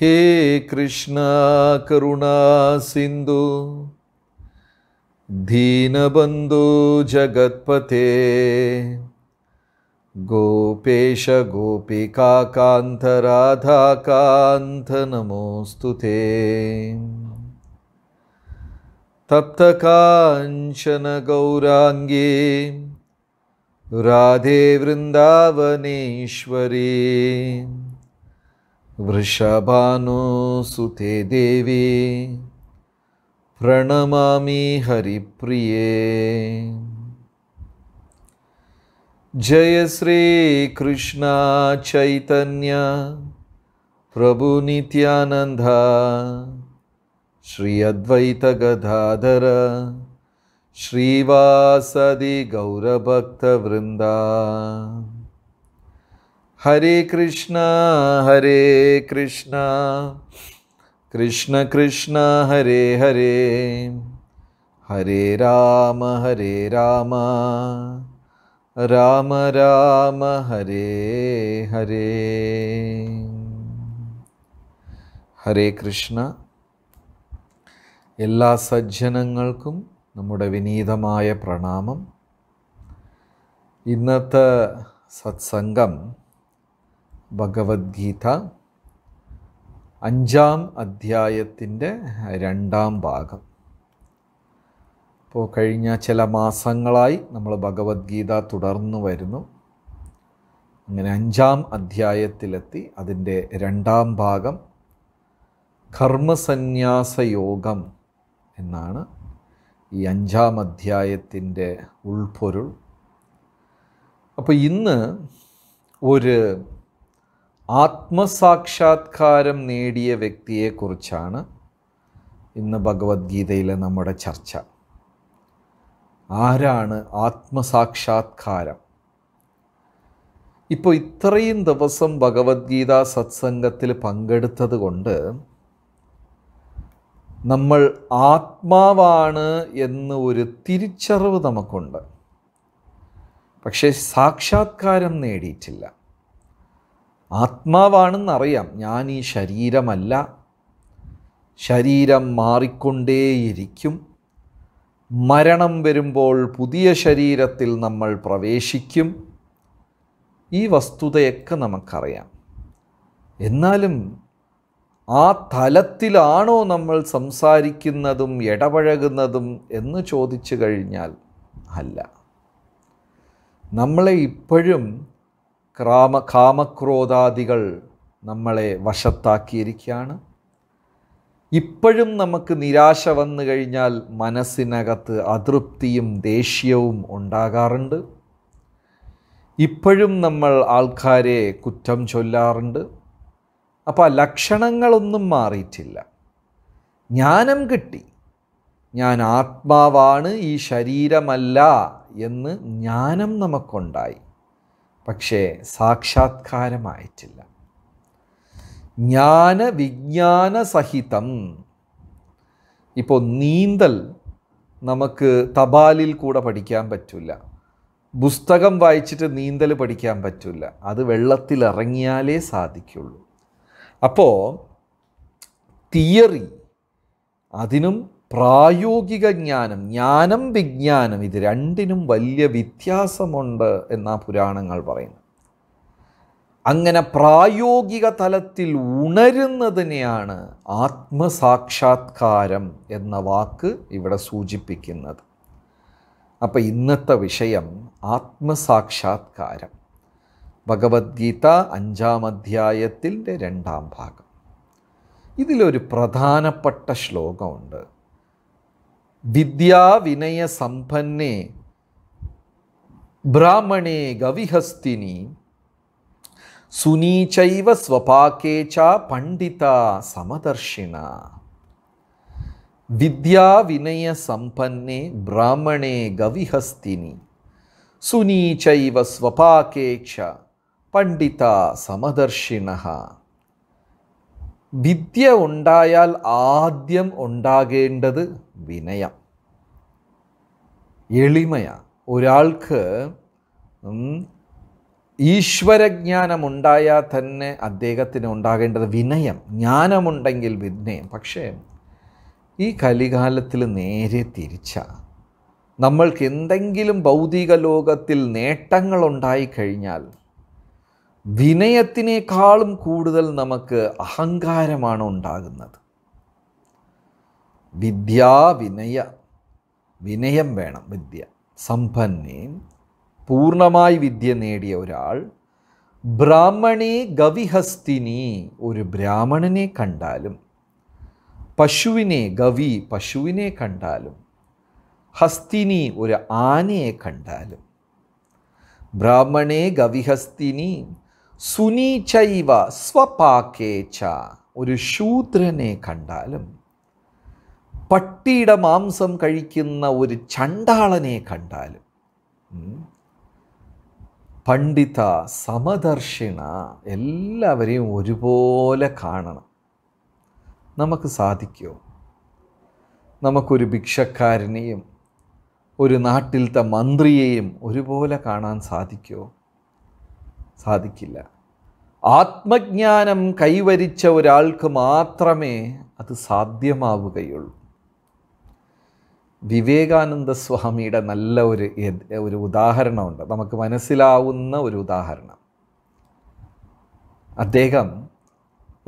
हे कृष्ण करुणा सिंधु दीनबंधु जगत्पते गोपेश गोपिका कांत राधा कांत नमोस्तु ते कांचन गौरांगी राधे वृन्दावनेश्वरी वृषभानो सुते देवे प्रणमामि हरिप्रिये जय श्रीकृष्णा चैतन्या प्रभुनित्यानन्दा श्री अद्वैतगदाधर श्रीवासदि गौरभक्तवृन्दा ഹരേ കൃഷ്ണ ഹരേ കൃഷ്ണ കൃഷ്ണ കൃഷ്ണ ഹരേ ഹരേ ഹരേ രാമ ഹരേ രാമ രാമ രാമ ഹരേ ഹരേ ഹരേ കൃഷ്ണ എല്ലാ സജ്ജനങ്ങൾക്കും നമ്മുടെ വിനീതമായ പ്രണാമം ഇന്നത്തെ സത്സംഗം ഭഗവത്ഗീത അഞ്ചാം അധ്യായത്തിൻ്റെ രണ്ടാം ഭാഗം ഇപ്പോൾ കഴിഞ്ഞ ചില മാസങ്ങളായി നമ്മൾ ഭഗവത്ഗീത തുടർന്നു വരുന്നു അങ്ങനെ അഞ്ചാം അധ്യായത്തിലെത്തി അതിൻ്റെ രണ്ടാം ഭാഗം യോഗം എന്നാണ് ഈ അഞ്ചാം അധ്യായത്തിൻ്റെ ഉൾപ്പൊരുൾ അപ്പോൾ ഇന്ന് ഒരു ആത്മസാക്ഷാത്കാരം നേടിയ വ്യക്തിയെക്കുറിച്ചാണ് ഇന്ന് ഭഗവത്ഗീതയിലെ നമ്മുടെ ചർച്ച ആരാണ് ആത്മസാക്ഷാത്കാരം ഇപ്പോൾ ഇത്രയും ദിവസം ഭഗവത്ഗീത സത്സംഗത്തിൽ പങ്കെടുത്തത് കൊണ്ട് നമ്മൾ ആത്മാവാണ് എന്ന് ഒരു തിരിച്ചറിവ് നമുക്കുണ്ട് പക്ഷേ സാക്ഷാത്കാരം നേടിയിട്ടില്ല ആത്മാവാണെന്നറിയാം ഞാൻ ഈ ശരീരമല്ല ശരീരം മാറിക്കൊണ്ടേയിരിക്കും മരണം വരുമ്പോൾ പുതിയ ശരീരത്തിൽ നമ്മൾ പ്രവേശിക്കും ഈ വസ്തുതയൊക്കെ നമുക്കറിയാം എന്നാലും ആ തലത്തിലാണോ നമ്മൾ സംസാരിക്കുന്നതും ഇടപഴകുന്നതും എന്ന് ചോദിച്ചു കഴിഞ്ഞാൽ അല്ല നമ്മളെ ഇപ്പോഴും ക്രാമ കാമക്രോധാദികൾ നമ്മളെ വശത്താക്കിയിരിക്കുകയാണ് ഇപ്പോഴും നമുക്ക് നിരാശ വന്നു കഴിഞ്ഞാൽ മനസ്സിനകത്ത് അതൃപ്തിയും ദേഷ്യവും ഉണ്ടാകാറുണ്ട് ഇപ്പോഴും നമ്മൾ ആൾക്കാരെ കുറ്റം ചൊല്ലാറുണ്ട് അപ്പോൾ ലക്ഷണങ്ങളൊന്നും മാറിയിട്ടില്ല ജ്ഞാനം കിട്ടി ഞാൻ ആത്മാവാണ് ഈ ശരീരമല്ല എന്ന് ജ്ഞാനം നമുക്കുണ്ടായി പക്ഷേ സാക്ഷാത്കാരമായിട്ടില്ല ജ്ഞാന വിജ്ഞാന സഹിതം ഇപ്പോൾ നീന്തൽ നമുക്ക് തപാലിൽ കൂടെ പഠിക്കാൻ പറ്റില്ല പുസ്തകം വായിച്ചിട്ട് നീന്തൽ പഠിക്കാൻ പറ്റില്ല അത് വെള്ളത്തിലിറങ്ങിയാലേ സാധിക്കുള്ളൂ അപ്പോൾ തിയറി അതിനും പ്രായോഗിക ജ്ഞാനം ജ്ഞാനം വിജ്ഞാനം ഇത് രണ്ടിനും വലിയ വ്യത്യാസമുണ്ട് എന്നാ പുരാണങ്ങൾ പറയുന്നു അങ്ങനെ പ്രായോഗിക തലത്തിൽ ഉണരുന്നതിനെയാണ് ആത്മസാക്ഷാത്കാരം എന്ന വാക്ക് ഇവിടെ സൂചിപ്പിക്കുന്നത് അപ്പോൾ ഇന്നത്തെ വിഷയം ആത്മസാക്ഷാത്കാരം ഭഗവത്ഗീത അഞ്ചാം അധ്യായത്തിൻ്റെ രണ്ടാം ഭാഗം ഇതിലൊരു പ്രധാനപ്പെട്ട ശ്ലോകമുണ്ട് विद्या विनय संपन्ने ब्राह्मणे गविहस्तिनी सुनीचैव स्वपाके च पंडिता समदर्शिना विद्या विनय संपन्ने ब्राह्मणे गविहस्तिनी सुनीचैव स्वपाके च पंडिता समदर्शिना വിദ്യ ഉണ്ടായാൽ ആദ്യം ഉണ്ടാകേണ്ടത് വിനയം എളിമയാണ് ഒരാൾക്ക് ഈശ്വരജ്ഞാനമുണ്ടായാൽ തന്നെ അദ്ദേഹത്തിന് ഉണ്ടാകേണ്ടത് വിനയം ജ്ഞാനമുണ്ടെങ്കിൽ വിനയം പക്ഷേ ഈ കലികാലത്തിൽ നേരെ തിരിച്ച നമ്മൾക്ക് എന്തെങ്കിലും ഭൗതിക ലോകത്തിൽ നേട്ടങ്ങളുണ്ടായിക്കഴിഞ്ഞാൽ വിനയത്തിനേക്കാളും കൂടുതൽ നമുക്ക് അഹങ്കാരമാണ് ഉണ്ടാകുന്നത് വിദ്യാ വിനയ വിനയം വേണം വിദ്യ സമ്പന്നേ പൂർണ്ണമായി വിദ്യ നേടിയ ഒരാൾ ബ്രാഹ്മണി ഗവിഹസ്തിനി ഒരു ബ്രാഹ്മണനെ കണ്ടാലും പശുവിനെ ഗവി പശുവിനെ കണ്ടാലും ഹസ്തിനി ഒരു ആനയെ കണ്ടാലും ബ്രാഹ്മണേ ഗവിഹസ്തിനി സുനീചൈവ സ്വപാക്കേച്ച ഒരു ശൂദ്രനെ കണ്ടാലും പട്ടിയുടെ മാംസം കഴിക്കുന്ന ഒരു ചണ്ടാളനെ കണ്ടാലും പണ്ഡിത സമദർശിണ എല്ലാവരെയും ഒരുപോലെ കാണണം നമുക്ക് സാധിക്കുമോ നമുക്കൊരു ഭിക്ഷക്കാരനെയും ഒരു നാട്ടിലത്തെ മന്ത്രിയെയും ഒരുപോലെ കാണാൻ സാധിക്കുമോ സാധിക്കില്ല ആത്മജ്ഞാനം കൈവരിച്ച ഒരാൾക്ക് മാത്രമേ അത് സാധ്യമാവുകയുള്ളൂ വിവേകാനന്ദ സ്വാമിയുടെ നല്ല ഒരു ഒരു ഉദാഹരണമുണ്ട് നമുക്ക് മനസ്സിലാവുന്ന ഒരു ഉദാഹരണം അദ്ദേഹം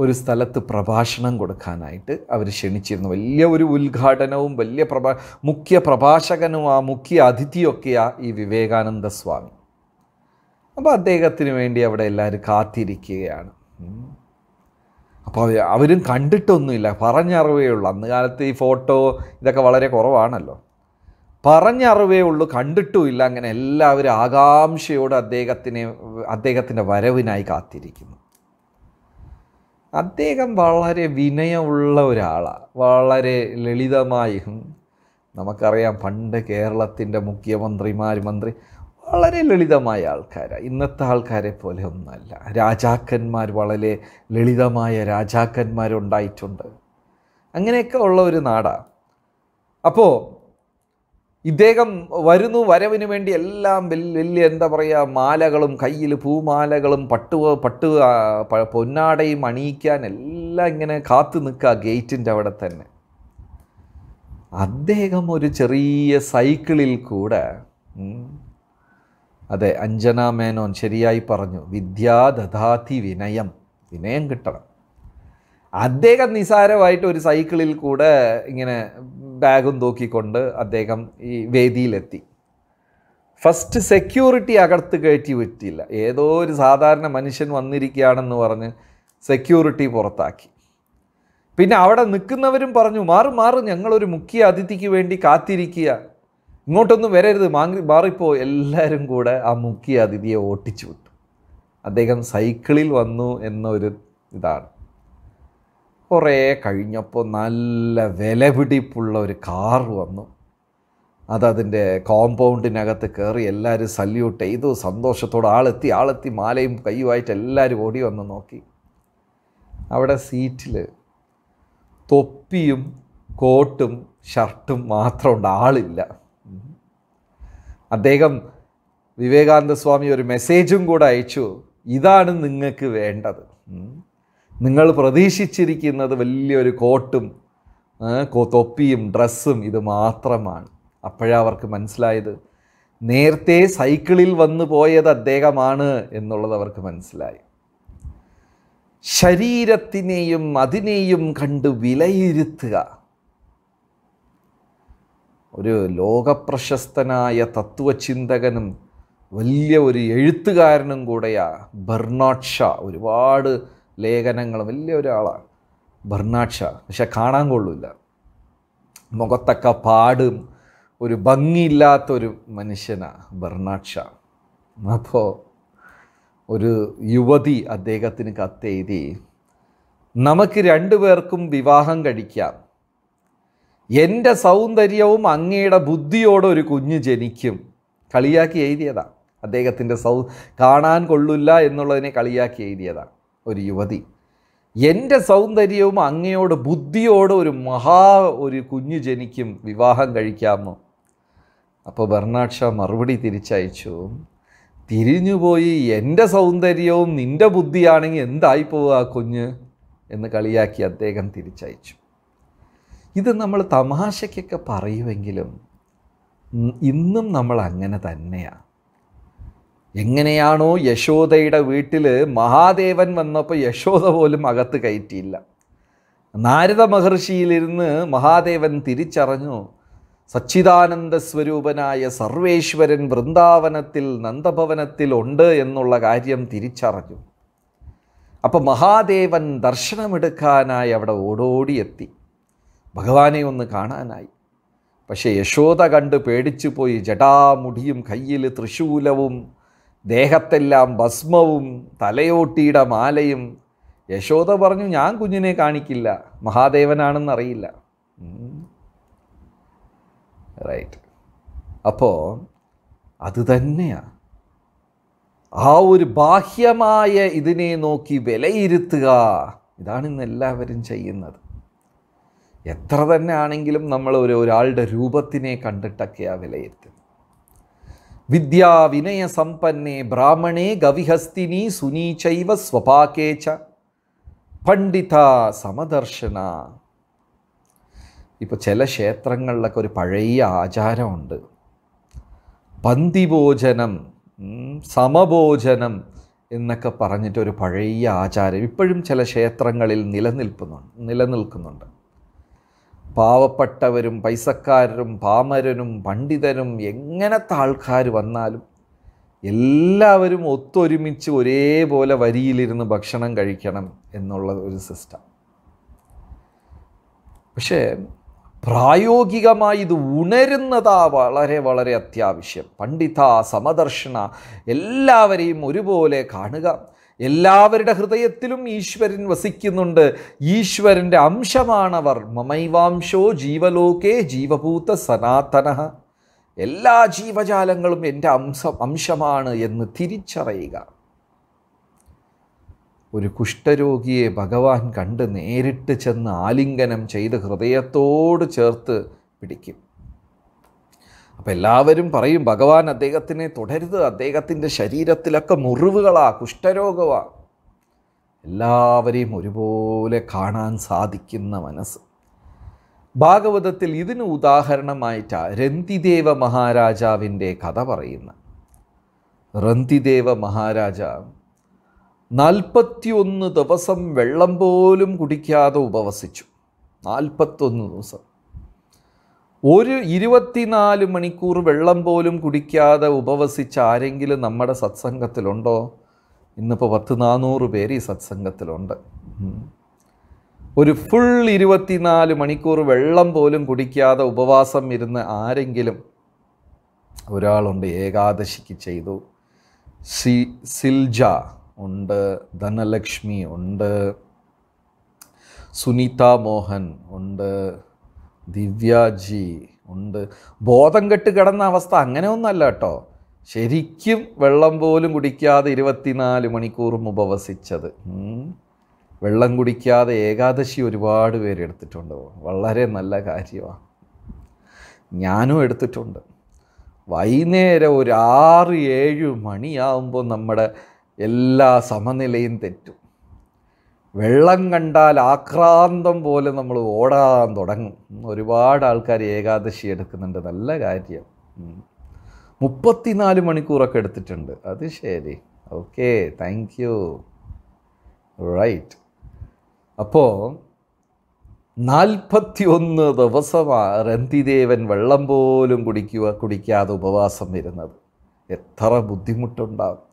ഒരു സ്ഥലത്ത് പ്രഭാഷണം കൊടുക്കാനായിട്ട് അവർ ക്ഷണിച്ചിരുന്നു വലിയ ഒരു ഉദ്ഘാടനവും വലിയ പ്രഭാ മുഖ്യ പ്രഭാഷകനും ആ മുഖ്യ അതിഥിയൊക്കെയാണ് ഈ വിവേകാനന്ദ സ്വാമി അപ്പോൾ അദ്ദേഹത്തിന് വേണ്ടി അവിടെ എല്ലാവരും കാത്തിരിക്കുകയാണ് അപ്പോൾ അവരും കണ്ടിട്ടൊന്നുമില്ല പറഞ്ഞറിവേ ഉള്ളൂ അന്ന് കാലത്ത് ഈ ഫോട്ടോ ഇതൊക്കെ വളരെ കുറവാണല്ലോ പറഞ്ഞറിവേ ഉള്ളൂ കണ്ടിട്ടുമില്ല അങ്ങനെ എല്ലാവരും ആകാംക്ഷയോട് അദ്ദേഹത്തിനെ അദ്ദേഹത്തിൻ്റെ വരവിനായി കാത്തിരിക്കുന്നു അദ്ദേഹം വളരെ വിനയമുള്ള ഒരാളാണ് വളരെ ലളിതമായും നമുക്കറിയാം പണ്ട് കേരളത്തിൻ്റെ മുഖ്യമന്ത്രിമാർ മന്ത്രി വളരെ ലളിതമായ ആൾക്കാരാണ് ഇന്നത്തെ ആൾക്കാരെ പോലെ ഒന്നല്ല രാജാക്കന്മാർ വളരെ ലളിതമായ രാജാക്കന്മാരുണ്ടായിട്ടുണ്ട് അങ്ങനെയൊക്കെ ഉള്ള ഒരു നാടാണ് അപ്പോൾ ഇദ്ദേഹം വരുന്നു വരവിന് വേണ്ടി എല്ലാം വലിയ എന്താ പറയുക മാലകളും കയ്യിൽ പൂമാലകളും പട്ടു പട്ടു പൊന്നാടയും അണിയിക്കാൻ എല്ലാം ഇങ്ങനെ കാത്തു നിൽക്കുക ഗേറ്റിൻ്റെ അവിടെ തന്നെ അദ്ദേഹം ഒരു ചെറിയ സൈക്കിളിൽ കൂടെ അതെ അഞ്ജന മേനോൻ ശരിയായി പറഞ്ഞു വിദ്യാദധാതി വിനയം വിനയം കിട്ടണം അദ്ദേഹം നിസാരമായിട്ട് ഒരു സൈക്കിളിൽ കൂടെ ഇങ്ങനെ ബാഗും തൂക്കിക്കൊണ്ട് അദ്ദേഹം ഈ വേദിയിലെത്തി ഫസ്റ്റ് സെക്യൂരിറ്റി അകർത്ത് കയറ്റി പറ്റിയില്ല ഏതോ ഒരു സാധാരണ മനുഷ്യൻ വന്നിരിക്കുകയാണെന്ന് പറഞ്ഞ് സെക്യൂരിറ്റി പുറത്താക്കി പിന്നെ അവിടെ നിൽക്കുന്നവരും പറഞ്ഞു മാറ് മാറ് ഞങ്ങളൊരു മുഖ്യ അതിഥിക്ക് വേണ്ടി കാത്തിരിക്കുക ഇങ്ങോട്ടൊന്നും വരരുത് മാങ്ങി മാറിപ്പോ എല്ലാവരും കൂടെ ആ മുഖ്യ അതിഥിയെ ഓട്ടിച്ചു വിട്ടു അദ്ദേഹം സൈക്കിളിൽ വന്നു എന്നൊരു ഇതാണ് കുറേ കഴിഞ്ഞപ്പോൾ നല്ല വിലപിടിപ്പുള്ള ഒരു കാർ വന്നു അതതിൻ്റെ കോമ്പൗണ്ടിനകത്ത് കയറി എല്ലാവരും സല്യൂട്ട് ചെയ്തു സന്തോഷത്തോടെ ആളെത്തി ആളെത്തി മാലയും കയ്യുമായിട്ട് എല്ലാവരും ഓടി വന്ന് നോക്കി അവിടെ സീറ്റിൽ തൊപ്പിയും കോട്ടും ഷർട്ടും മാത്രമുണ്ട് ആളില്ല അദ്ദേഹം വിവേകാനന്ദ സ്വാമി ഒരു മെസ്സേജും കൂടെ അയച്ചു ഇതാണ് നിങ്ങൾക്ക് വേണ്ടത് നിങ്ങൾ പ്രതീക്ഷിച്ചിരിക്കുന്നത് വലിയൊരു കോട്ടും തൊപ്പിയും ഡ്രസ്സും ഇത് മാത്രമാണ് അപ്പോഴാണ് അവർക്ക് മനസ്സിലായത് നേരത്തെ സൈക്കിളിൽ വന്നു പോയത് അദ്ദേഹമാണ് എന്നുള്ളത് അവർക്ക് മനസ്സിലായി ശരീരത്തിനെയും അതിനെയും കണ്ട് വിലയിരുത്തുക ഒരു ലോകപ്രശസ്തനായ തത്വചിന്തകനും വലിയ ഒരു എഴുത്തുകാരനും കൂടെയാണ് ബർണാട് ഷാ ഒരുപാട് ലേഖനങ്ങൾ വലിയ ഒരാളാണ് ബർണാട് ഷാ പക്ഷെ കാണാൻ കൊള്ളില്ല മുഖത്തൊക്കെ പാടും ഒരു ഭംഗിയില്ലാത്തൊരു മനുഷ്യനാണ് ബർണാട് ഷാ അപ്പോൾ ഒരു യുവതി അദ്ദേഹത്തിന് കത്തെഴുതി നമുക്ക് പേർക്കും വിവാഹം കഴിക്കാം എൻ്റെ സൗന്ദര്യവും അങ്ങയുടെ ബുദ്ധിയോടെ ഒരു കുഞ്ഞ് ജനിക്കും കളിയാക്കി എഴുതിയതാണ് അദ്ദേഹത്തിൻ്റെ സൗ കാണാൻ കൊള്ളില്ല എന്നുള്ളതിനെ കളിയാക്കി എഴുതിയതാണ് ഒരു യുവതി എൻ്റെ സൗന്ദര്യവും അങ്ങയോട് ബുദ്ധിയോട് ഒരു മഹാ ഒരു കുഞ്ഞു ജനിക്കും വിവാഹം കഴിക്കാമോ അപ്പോൾ ബർണാഡ് മറുപടി തിരിച്ചയച്ചു തിരിഞ്ഞുപോയി എൻ്റെ സൗന്ദര്യവും നിൻ്റെ ബുദ്ധിയാണെങ്കിൽ എന്തായിപ്പോവുക ആ കുഞ്ഞ് എന്ന് കളിയാക്കി അദ്ദേഹം തിരിച്ചയച്ചു ഇത് നമ്മൾ തമാശയ്ക്കൊക്കെ പറയുമെങ്കിലും ഇന്നും നമ്മൾ അങ്ങനെ തന്നെയാണ് എങ്ങനെയാണോ യശോദയുടെ വീട്ടിൽ മഹാദേവൻ വന്നപ്പോൾ യശോദ പോലും അകത്ത് കയറ്റിയില്ല നാരദ മഹർഷിയിലിരുന്ന് മഹാദേവൻ തിരിച്ചറിഞ്ഞു സച്ചിദാനന്ദ സ്വരൂപനായ സർവേശ്വരൻ വൃന്ദാവനത്തിൽ നന്ദഭവനത്തിൽ ഉണ്ട് എന്നുള്ള കാര്യം തിരിച്ചറിഞ്ഞു അപ്പോൾ മഹാദേവൻ ദർശനമെടുക്കാനായി അവിടെ ഓടോടിയെത്തി ഭഗവാനെ ഒന്ന് കാണാനായി പക്ഷേ യശോദ കണ്ട് പേടിച്ചു പോയി ജടാമുടിയും കയ്യിൽ തൃശൂലവും ദേഹത്തെല്ലാം ഭസ്മവും തലയോട്ടിയുടെ മാലയും യശോദ പറഞ്ഞു ഞാൻ കുഞ്ഞിനെ കാണിക്കില്ല മഹാദേവനാണെന്നറിയില്ല റൈറ്റ് അപ്പോൾ അതുതന്നെയാണ് ആ ഒരു ബാഹ്യമായ ഇതിനെ നോക്കി വിലയിരുത്തുക ഇതാണ് ഇന്ന് എല്ലാവരും ചെയ്യുന്നത് എത്ര തന്നെ ആണെങ്കിലും നമ്മൾ ഒരു ഒരാളുടെ രൂപത്തിനെ കണ്ടിട്ടൊക്കെയാണ് വിലയിരുത്തുന്നത് വിദ്യാ വിനയ സമ്പന്നേ ബ്രാഹ്മണേ ഗവിഹസ്തിനി സുനീചൈവ സ്വപാകേച്ച പണ്ഡിത സമദർശന ഇപ്പോൾ ചില ക്ഷേത്രങ്ങളിലൊക്കെ ഒരു പഴയ ആചാരമുണ്ട് പന്തിഭോജനം സമഭോജനം എന്നൊക്കെ പറഞ്ഞിട്ട് ഒരു പഴയ ആചാരം ഇപ്പോഴും ചില ക്ഷേത്രങ്ങളിൽ നിലനിൽക്കുന്നുണ്ട് നിലനിൽക്കുന്നുണ്ട് പാവപ്പെട്ടവരും പൈസക്കാരും പാമരനും പണ്ഡിതനും എങ്ങനത്തെ ആൾക്കാർ വന്നാലും എല്ലാവരും ഒത്തൊരുമിച്ച് ഒരേപോലെ വരിയിലിരുന്ന് ഭക്ഷണം കഴിക്കണം എന്നുള്ള ഒരു സിസ്റ്റം പക്ഷേ പ്രായോഗികമായി ഇത് ഉണരുന്നതാ വളരെ വളരെ അത്യാവശ്യം പണ്ഡിത സമദർശന എല്ലാവരെയും ഒരുപോലെ കാണുക എല്ലാവരുടെ ഹൃദയത്തിലും ഈശ്വരൻ വസിക്കുന്നുണ്ട് ഈശ്വരൻ്റെ അംശമാണവർ മമൈവാംശോ ജീവലോകേ ജീവഭൂത സനാതന എല്ലാ ജീവജാലങ്ങളും എൻ്റെ അംശം അംശമാണ് എന്ന് തിരിച്ചറിയുക ഒരു കുഷ്ഠരോഗിയെ ഭഗവാൻ കണ്ട് നേരിട്ട് ചെന്ന് ആലിംഗനം ചെയ്ത് ഹൃദയത്തോട് ചേർത്ത് പിടിക്കും അപ്പോൾ എല്ലാവരും പറയും ഭഗവാൻ അദ്ദേഹത്തിനെ തുടരുത് അദ്ദേഹത്തിൻ്റെ ശരീരത്തിലൊക്കെ മുറിവുകളാണ് കുഷ്ഠരോഗമാണ് എല്ലാവരെയും ഒരുപോലെ കാണാൻ സാധിക്കുന്ന മനസ്സ് ഭാഗവതത്തിൽ ഇതിന് ഉദാഹരണമായിട്ട് രന്തിദേവ മഹാരാജാവിൻ്റെ കഥ പറയുന്ന റന്തിദേവ മഹാരാജ നാൽപ്പത്തിയൊന്ന് ദിവസം വെള്ളം പോലും കുടിക്കാതെ ഉപവസിച്ചു നാൽപ്പത്തൊന്ന് ദിവസം ഒരു ഇരുപത്തിനാല് മണിക്കൂർ വെള്ളം പോലും കുടിക്കാതെ ഉപവസിച്ച ആരെങ്കിലും നമ്മുടെ സത്സംഗത്തിലുണ്ടോ ഇന്നിപ്പോൾ പത്ത് നാനൂറ് പേര് ഈ സത്സംഗത്തിലുണ്ട് ഒരു ഫുൾ ഇരുപത്തിനാല് മണിക്കൂർ വെള്ളം പോലും കുടിക്കാതെ ഉപവാസം ഇരുന്ന് ആരെങ്കിലും ഒരാളുണ്ട് ഏകാദശിക്ക് ചെയ്തു സി സിൽജ ഉണ്ട് ധനലക്ഷ്മി ഉണ്ട് സുനിത മോഹൻ ഉണ്ട് ദിവ്യാജി ഉണ്ട് ബോധം കെട്ട് കിടന്ന അവസ്ഥ അങ്ങനെ ഒന്നല്ല കേട്ടോ ശരിക്കും വെള്ളം പോലും കുടിക്കാതെ ഇരുപത്തിനാല് മണിക്കൂറും ഉപവസിച്ചത് വെള്ളം കുടിക്കാതെ ഏകാദശി ഒരുപാട് പേര് എടുത്തിട്ടുണ്ട് വളരെ നല്ല കാര്യമാണ് ഞാനും എടുത്തിട്ടുണ്ട് വൈകുന്നേരം ഒരു ആറ് ഏഴ് മണിയാവുമ്പോൾ നമ്മുടെ എല്ലാ സമനിലയും തെറ്റും വെള്ളം കണ്ടാൽ ആക്രാന്തം പോലെ നമ്മൾ ഓടാൻ തുടങ്ങും ഒരുപാട് ആൾക്കാർ ഏകാദശി എടുക്കുന്നുണ്ട് നല്ല കാര്യം മുപ്പത്തിനാല് മണിക്കൂറൊക്കെ എടുത്തിട്ടുണ്ട് അത് ശരി ഓക്കെ താങ്ക് യു റൈറ്റ് അപ്പോൾ ഒന്ന് ദിവസമാണ് രന്തിദേവൻ വെള്ളം പോലും കുടിക്കുക കുടിക്കാതെ ഉപവാസം ഇരുന്നത് എത്ര ബുദ്ധിമുട്ടുണ്ടാകും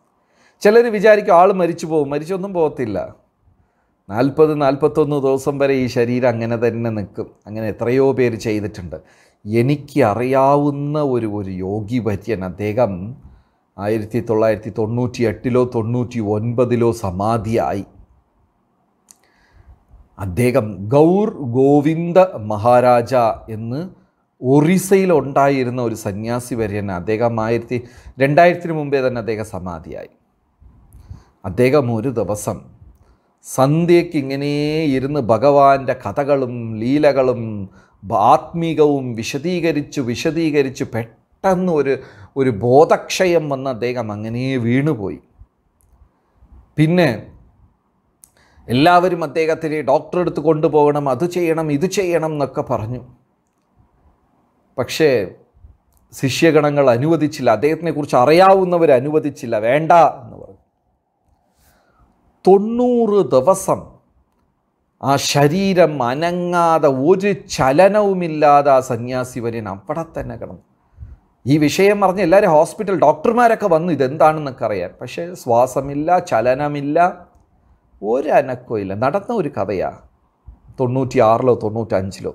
ചിലർ വിചാരിക്കും ആൾ മരിച്ചു പോകും മരിച്ചൊന്നും പോകത്തില്ല നാൽപ്പത് നാൽപ്പത്തൊന്ന് ദിവസം വരെ ഈ ശരീരം അങ്ങനെ തന്നെ നിൽക്കും അങ്ങനെ എത്രയോ പേര് ചെയ്തിട്ടുണ്ട് എനിക്ക് അറിയാവുന്ന ഒരു ഒരു യോഗി പറ്റിയൻ അദ്ദേഹം ആയിരത്തി തൊള്ളായിരത്തി തൊണ്ണൂറ്റി എട്ടിലോ തൊണ്ണൂറ്റി ഒൻപതിലോ സമാധിയായി അദ്ദേഹം ഗൗർ ഗോവിന്ദ മഹാരാജ എന്ന് ഒറീസയിലുണ്ടായിരുന്ന ഉണ്ടായിരുന്ന ഒരു സന്യാസി വര്യൻ അദ്ദേഹം ആയിരത്തി രണ്ടായിരത്തിന് മുമ്പേ തന്നെ അദ്ദേഹം സമാധിയായി അദ്ദേഹം ഒരു ദിവസം സന്ധ്യയ്ക്ക് ഇങ്ങനെ ഇരുന്ന് ഭഗവാന്റെ കഥകളും ലീലകളും ആത്മീകവും വിശദീകരിച്ചു വിശദീകരിച്ചു പെട്ടെന്ന് ഒരു ഒരു ബോധക്ഷയം വന്ന അദ്ദേഹം അങ്ങനെ വീണുപോയി പിന്നെ എല്ലാവരും അദ്ദേഹത്തിന് ഡോക്ടറെ അടുത്ത് കൊണ്ടുപോകണം അത് ചെയ്യണം ഇത് ചെയ്യണം എന്നൊക്കെ പറഞ്ഞു പക്ഷേ ശിഷ്യഗണങ്ങൾ അനുവദിച്ചില്ല കുറിച്ച് അറിയാവുന്നവർ അനുവദിച്ചില്ല വേണ്ട തൊണ്ണൂറ് ദിവസം ആ ശരീരം അനങ്ങാതെ ഒരു ചലനവുമില്ലാതെ ആ സന്യാസി വരെ അവിടെ തന്നെ കിടന്നു ഈ വിഷയം പറഞ്ഞ് എല്ലാവരും ഹോസ്പിറ്റൽ ഡോക്ടർമാരൊക്കെ വന്നു ഇതെന്താണെന്നൊക്കെ അറിയാൻ പക്ഷേ ശ്വാസമില്ല ചലനമില്ല ഒരനക്കമില്ല നടന്ന ഒരു കഥയാണ് ആറിലോ തൊണ്ണൂറ്റഞ്ചിലോ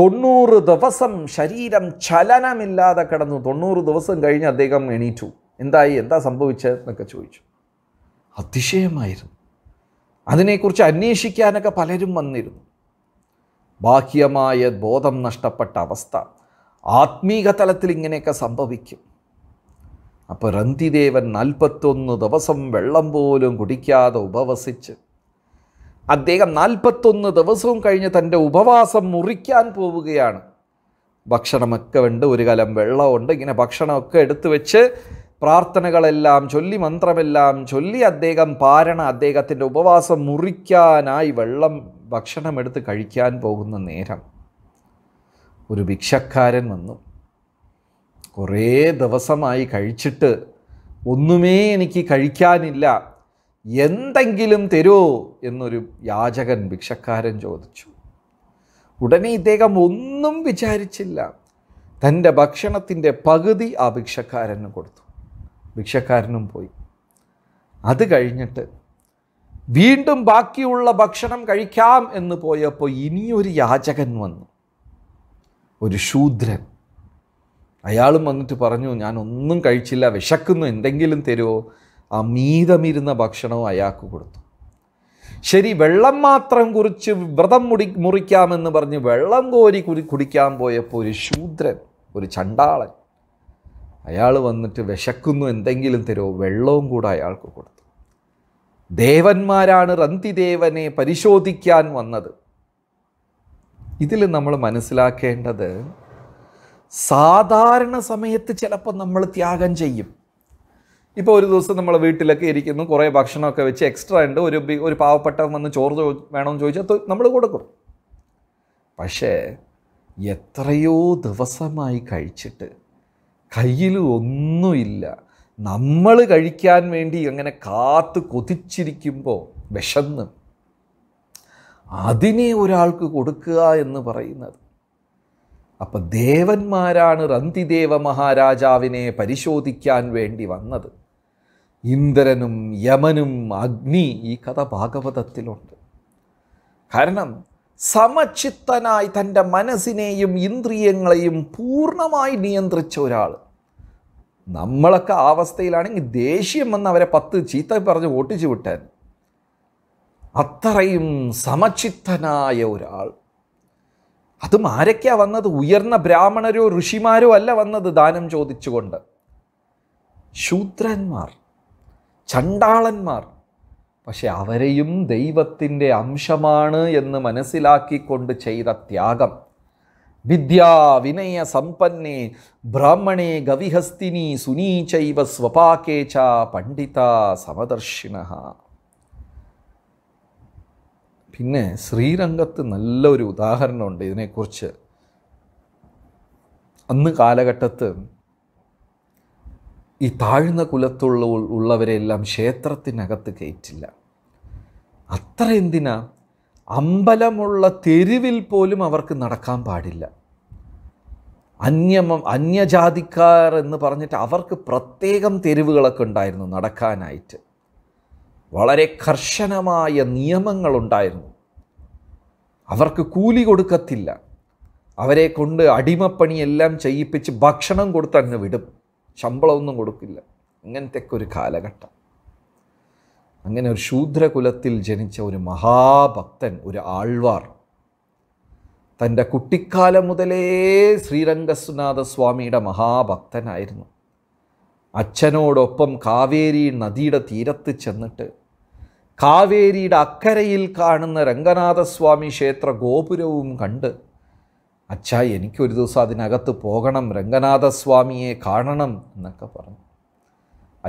തൊണ്ണൂറ് ദിവസം ശരീരം ചലനമില്ലാതെ കിടന്നു തൊണ്ണൂറ് ദിവസം കഴിഞ്ഞ് അദ്ദേഹം എണീറ്റു എന്തായി എന്താ സംഭവിച്ചത് എന്നൊക്കെ ചോദിച്ചു അതിശയമായിരുന്നു അതിനെക്കുറിച്ച് അന്വേഷിക്കാനൊക്കെ പലരും വന്നിരുന്നു ബാഹ്യമായ ബോധം നഷ്ടപ്പെട്ട അവസ്ഥ ആത്മീക തലത്തിൽ ഇങ്ങനെയൊക്കെ സംഭവിക്കും അപ്പോൾ രന്തിദേവൻ നാൽപ്പത്തൊന്ന് ദിവസം വെള്ളം പോലും കുടിക്കാതെ ഉപവസിച്ച് അദ്ദേഹം നാൽപ്പത്തൊന്ന് ദിവസവും കഴിഞ്ഞ് തൻ്റെ ഉപവാസം മുറിക്കാൻ പോവുകയാണ് ഭക്ഷണമൊക്കെ ഉണ്ട് ഒരു കലം വെള്ളമുണ്ട് ഇങ്ങനെ ഭക്ഷണമൊക്കെ എടുത്തു വെച്ച് പ്രാർത്ഥനകളെല്ലാം ചൊല്ലി മന്ത്രമെല്ലാം ചൊല്ലി അദ്ദേഹം പാരണ അദ്ദേഹത്തിൻ്റെ ഉപവാസം മുറിക്കാനായി വെള്ളം ഭക്ഷണമെടുത്ത് കഴിക്കാൻ പോകുന്ന നേരം ഒരു ഭിക്ഷക്കാരൻ വന്നു കുറേ ദിവസമായി കഴിച്ചിട്ട് ഒന്നുമേ എനിക്ക് കഴിക്കാനില്ല എന്തെങ്കിലും തരുമോ എന്നൊരു യാചകൻ ഭിക്ഷക്കാരൻ ചോദിച്ചു ഉടനെ ഇദ്ദേഹം ഒന്നും വിചാരിച്ചില്ല തൻ്റെ ഭക്ഷണത്തിൻ്റെ പകുതി ആ ഭിക്ഷക്കാരന് കൊടുത്തു ഭിക്ഷക്കാരനും പോയി അത് കഴിഞ്ഞിട്ട് വീണ്ടും ബാക്കിയുള്ള ഭക്ഷണം കഴിക്കാം എന്ന് പോയപ്പോൾ ഇനിയൊരു യാചകൻ വന്നു ഒരു ശൂദ്രൻ അയാളും വന്നിട്ട് പറഞ്ഞു ഞാൻ ഒന്നും കഴിച്ചില്ല വിശക്കുന്നു എന്തെങ്കിലും തരുമോ ആ മീതമിരുന്ന ഭക്ഷണവും അയാൾക്ക് കൊടുത്തു ശരി വെള്ളം മാത്രം കുറിച്ച് വ്രതം മുടി മുറിക്കാമെന്ന് പറഞ്ഞ് വെള്ളം കോരി കുടി കുടിക്കാൻ പോയപ്പോൾ ഒരു ശൂദ്രൻ ഒരു ചണ്ടാളൻ അയാൾ വന്നിട്ട് വിശക്കുന്നു എന്തെങ്കിലും തരുമോ വെള്ളവും കൂടെ അയാൾക്ക് കൊടുത്തു ദേവന്മാരാണ് റന്തിദേവനെ പരിശോധിക്കാൻ വന്നത് ഇതിൽ നമ്മൾ മനസ്സിലാക്കേണ്ടത് സാധാരണ സമയത്ത് ചിലപ്പോൾ നമ്മൾ ത്യാഗം ചെയ്യും ഇപ്പോൾ ഒരു ദിവസം നമ്മൾ വീട്ടിലൊക്കെ ഇരിക്കുന്നു കുറേ ഭക്ഷണമൊക്കെ വെച്ച് എക്സ്ട്രാ ഉണ്ട് ഒരു ഒരു പാവപ്പെട്ടവൻ വന്ന് ചോറ് വേണമെന്ന് ചോദിച്ചാൽ നമ്മൾ കൊടുക്കും പക്ഷേ എത്രയോ ദിവസമായി കഴിച്ചിട്ട് കയ്യിൽ ഒന്നുമില്ല നമ്മൾ കഴിക്കാൻ വേണ്ടി അങ്ങനെ കാത്ത് കൊതിച്ചിരിക്കുമ്പോൾ വിശന്ന് അതിനെ ഒരാൾക്ക് കൊടുക്കുക എന്ന് പറയുന്നത് അപ്പം ദേവന്മാരാണ് റന്തിദേവ മഹാരാജാവിനെ പരിശോധിക്കാൻ വേണ്ടി വന്നത് ഇന്ദ്രനും യമനും അഗ്നി ഈ കഥ ഭാഗവതത്തിലുണ്ട് കാരണം സമചിത്തനായി തൻ്റെ മനസ്സിനെയും ഇന്ദ്രിയങ്ങളെയും പൂർണ്ണമായി നിയന്ത്രിച്ച ഒരാൾ നമ്മളൊക്കെ ആ അവസ്ഥയിലാണെങ്കിൽ ദേഷ്യം വന്ന് അവരെ പത്ത് ചീത്ത പറഞ്ഞ് ഓട്ടിച്ചു വിട്ടാൻ അത്രയും സമചിത്തനായ ഒരാൾ അതും ആരൊക്കെയാ വന്നത് ഉയർന്ന ബ്രാഹ്മണരോ ഋഷിമാരോ അല്ല വന്നത് ദാനം ചോദിച്ചുകൊണ്ട് ശൂദ്രന്മാർ ചണ്ടാളന്മാർ പക്ഷെ അവരെയും ദൈവത്തിൻ്റെ അംശമാണ് എന്ന് മനസ്സിലാക്കിക്കൊണ്ട് ചെയ്ത ത്യാഗം വിദ്യാ വിനയ സമ്പന്നേ ബ്രാഹ്മണേ ഗവിഹസ്തിനി സുനീചൈവ സ്വപാകേച പണ്ഡിത സമദർശിന പിന്നെ ശ്രീരംഗത്ത് നല്ലൊരു ഉദാഹരണമുണ്ട് ഇതിനെക്കുറിച്ച് അന്ന് കാലഘട്ടത്ത് ഈ താഴ്ന്ന കുലത്തുള്ള ഉള്ളവരെല്ലാം ക്ഷേത്രത്തിനകത്ത് കയറ്റില്ല അത്ര എന്തിനാ അമ്പലമുള്ള തെരുവിൽ പോലും അവർക്ക് നടക്കാൻ പാടില്ല അന്യമ അന്യജാതിക്കാർ എന്ന് പറഞ്ഞിട്ട് അവർക്ക് പ്രത്യേകം തെരുവുകളൊക്കെ ഉണ്ടായിരുന്നു നടക്കാനായിട്ട് വളരെ കർശനമായ നിയമങ്ങളുണ്ടായിരുന്നു അവർക്ക് കൂലി കൊടുക്കത്തില്ല അവരെ കൊണ്ട് അടിമപ്പണിയെല്ലാം ചെയ്യിപ്പിച്ച് ഭക്ഷണം കൊടുത്തങ്ങ് വിടും ശമ്പളമൊന്നും കൊടുക്കില്ല അങ്ങനത്തെയൊക്കെ ഒരു കാലഘട്ടം അങ്ങനെ ഒരു ശൂദ്രകുലത്തിൽ ജനിച്ച ഒരു മഹാഭക്തൻ ഒരു ആൾവാർ തൻ്റെ കുട്ടിക്കാലം മുതലേ ശ്രീരംഗസ്വനാഥ സ്വാമിയുടെ മഹാഭക്തനായിരുന്നു അച്ഛനോടൊപ്പം കാവേരി നദിയുടെ തീരത്ത് ചെന്നിട്ട് കാവേരിയുടെ അക്കരയിൽ കാണുന്ന രംഗനാഥസ്വാമി ക്ഷേത്ര ഗോപുരവും കണ്ട് അച്ഛാ എനിക്കൊരു ദിവസം അതിനകത്ത് പോകണം രംഗനാഥസ്വാമിയെ കാണണം എന്നൊക്കെ പറഞ്ഞു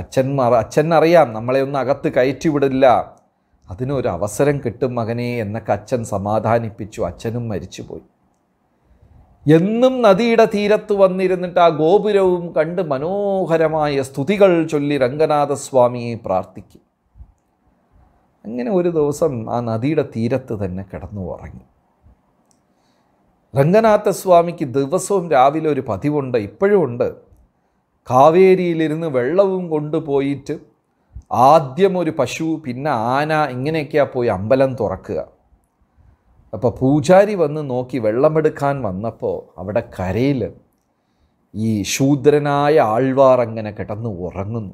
അച്ഛൻമാർ അച്ഛൻ അറിയാം നമ്മളെ ഒന്ന് അകത്ത് കയറ്റിവിടില്ല അതിനൊരു അവസരം കിട്ടും മകനെ എന്നൊക്കെ അച്ഛൻ സമാധാനിപ്പിച്ചു അച്ഛനും മരിച്ചുപോയി എന്നും നദിയുടെ തീരത്ത് വന്നിരുന്നിട്ട് ആ ഗോപുരവും കണ്ട് മനോഹരമായ സ്തുതികൾ ചൊല്ലി രംഗനാഥസ്വാമിയെ പ്രാർത്ഥിക്കും അങ്ങനെ ഒരു ദിവസം ആ നദിയുടെ തീരത്ത് തന്നെ കിടന്നു ഉറങ്ങി രംഗനാഥസ്വാമിക്ക് ദിവസവും രാവിലെ ഒരു പതിവുണ്ട് ഇപ്പോഴും ഉണ്ട് കാവേരിയിലിരുന്ന് വെള്ളവും കൊണ്ടുപോയിട്ട് ആദ്യം ഒരു പശു പിന്നെ ആന ഇങ്ങനെയൊക്കെയാണ് പോയി അമ്പലം തുറക്കുക അപ്പോൾ പൂജാരി വന്ന് നോക്കി വെള്ളമെടുക്കാൻ വന്നപ്പോൾ അവിടെ കരയിൽ ഈ ശൂദ്രനായ ആൾവാർ അങ്ങനെ കിടന്ന് ഉറങ്ങുന്നു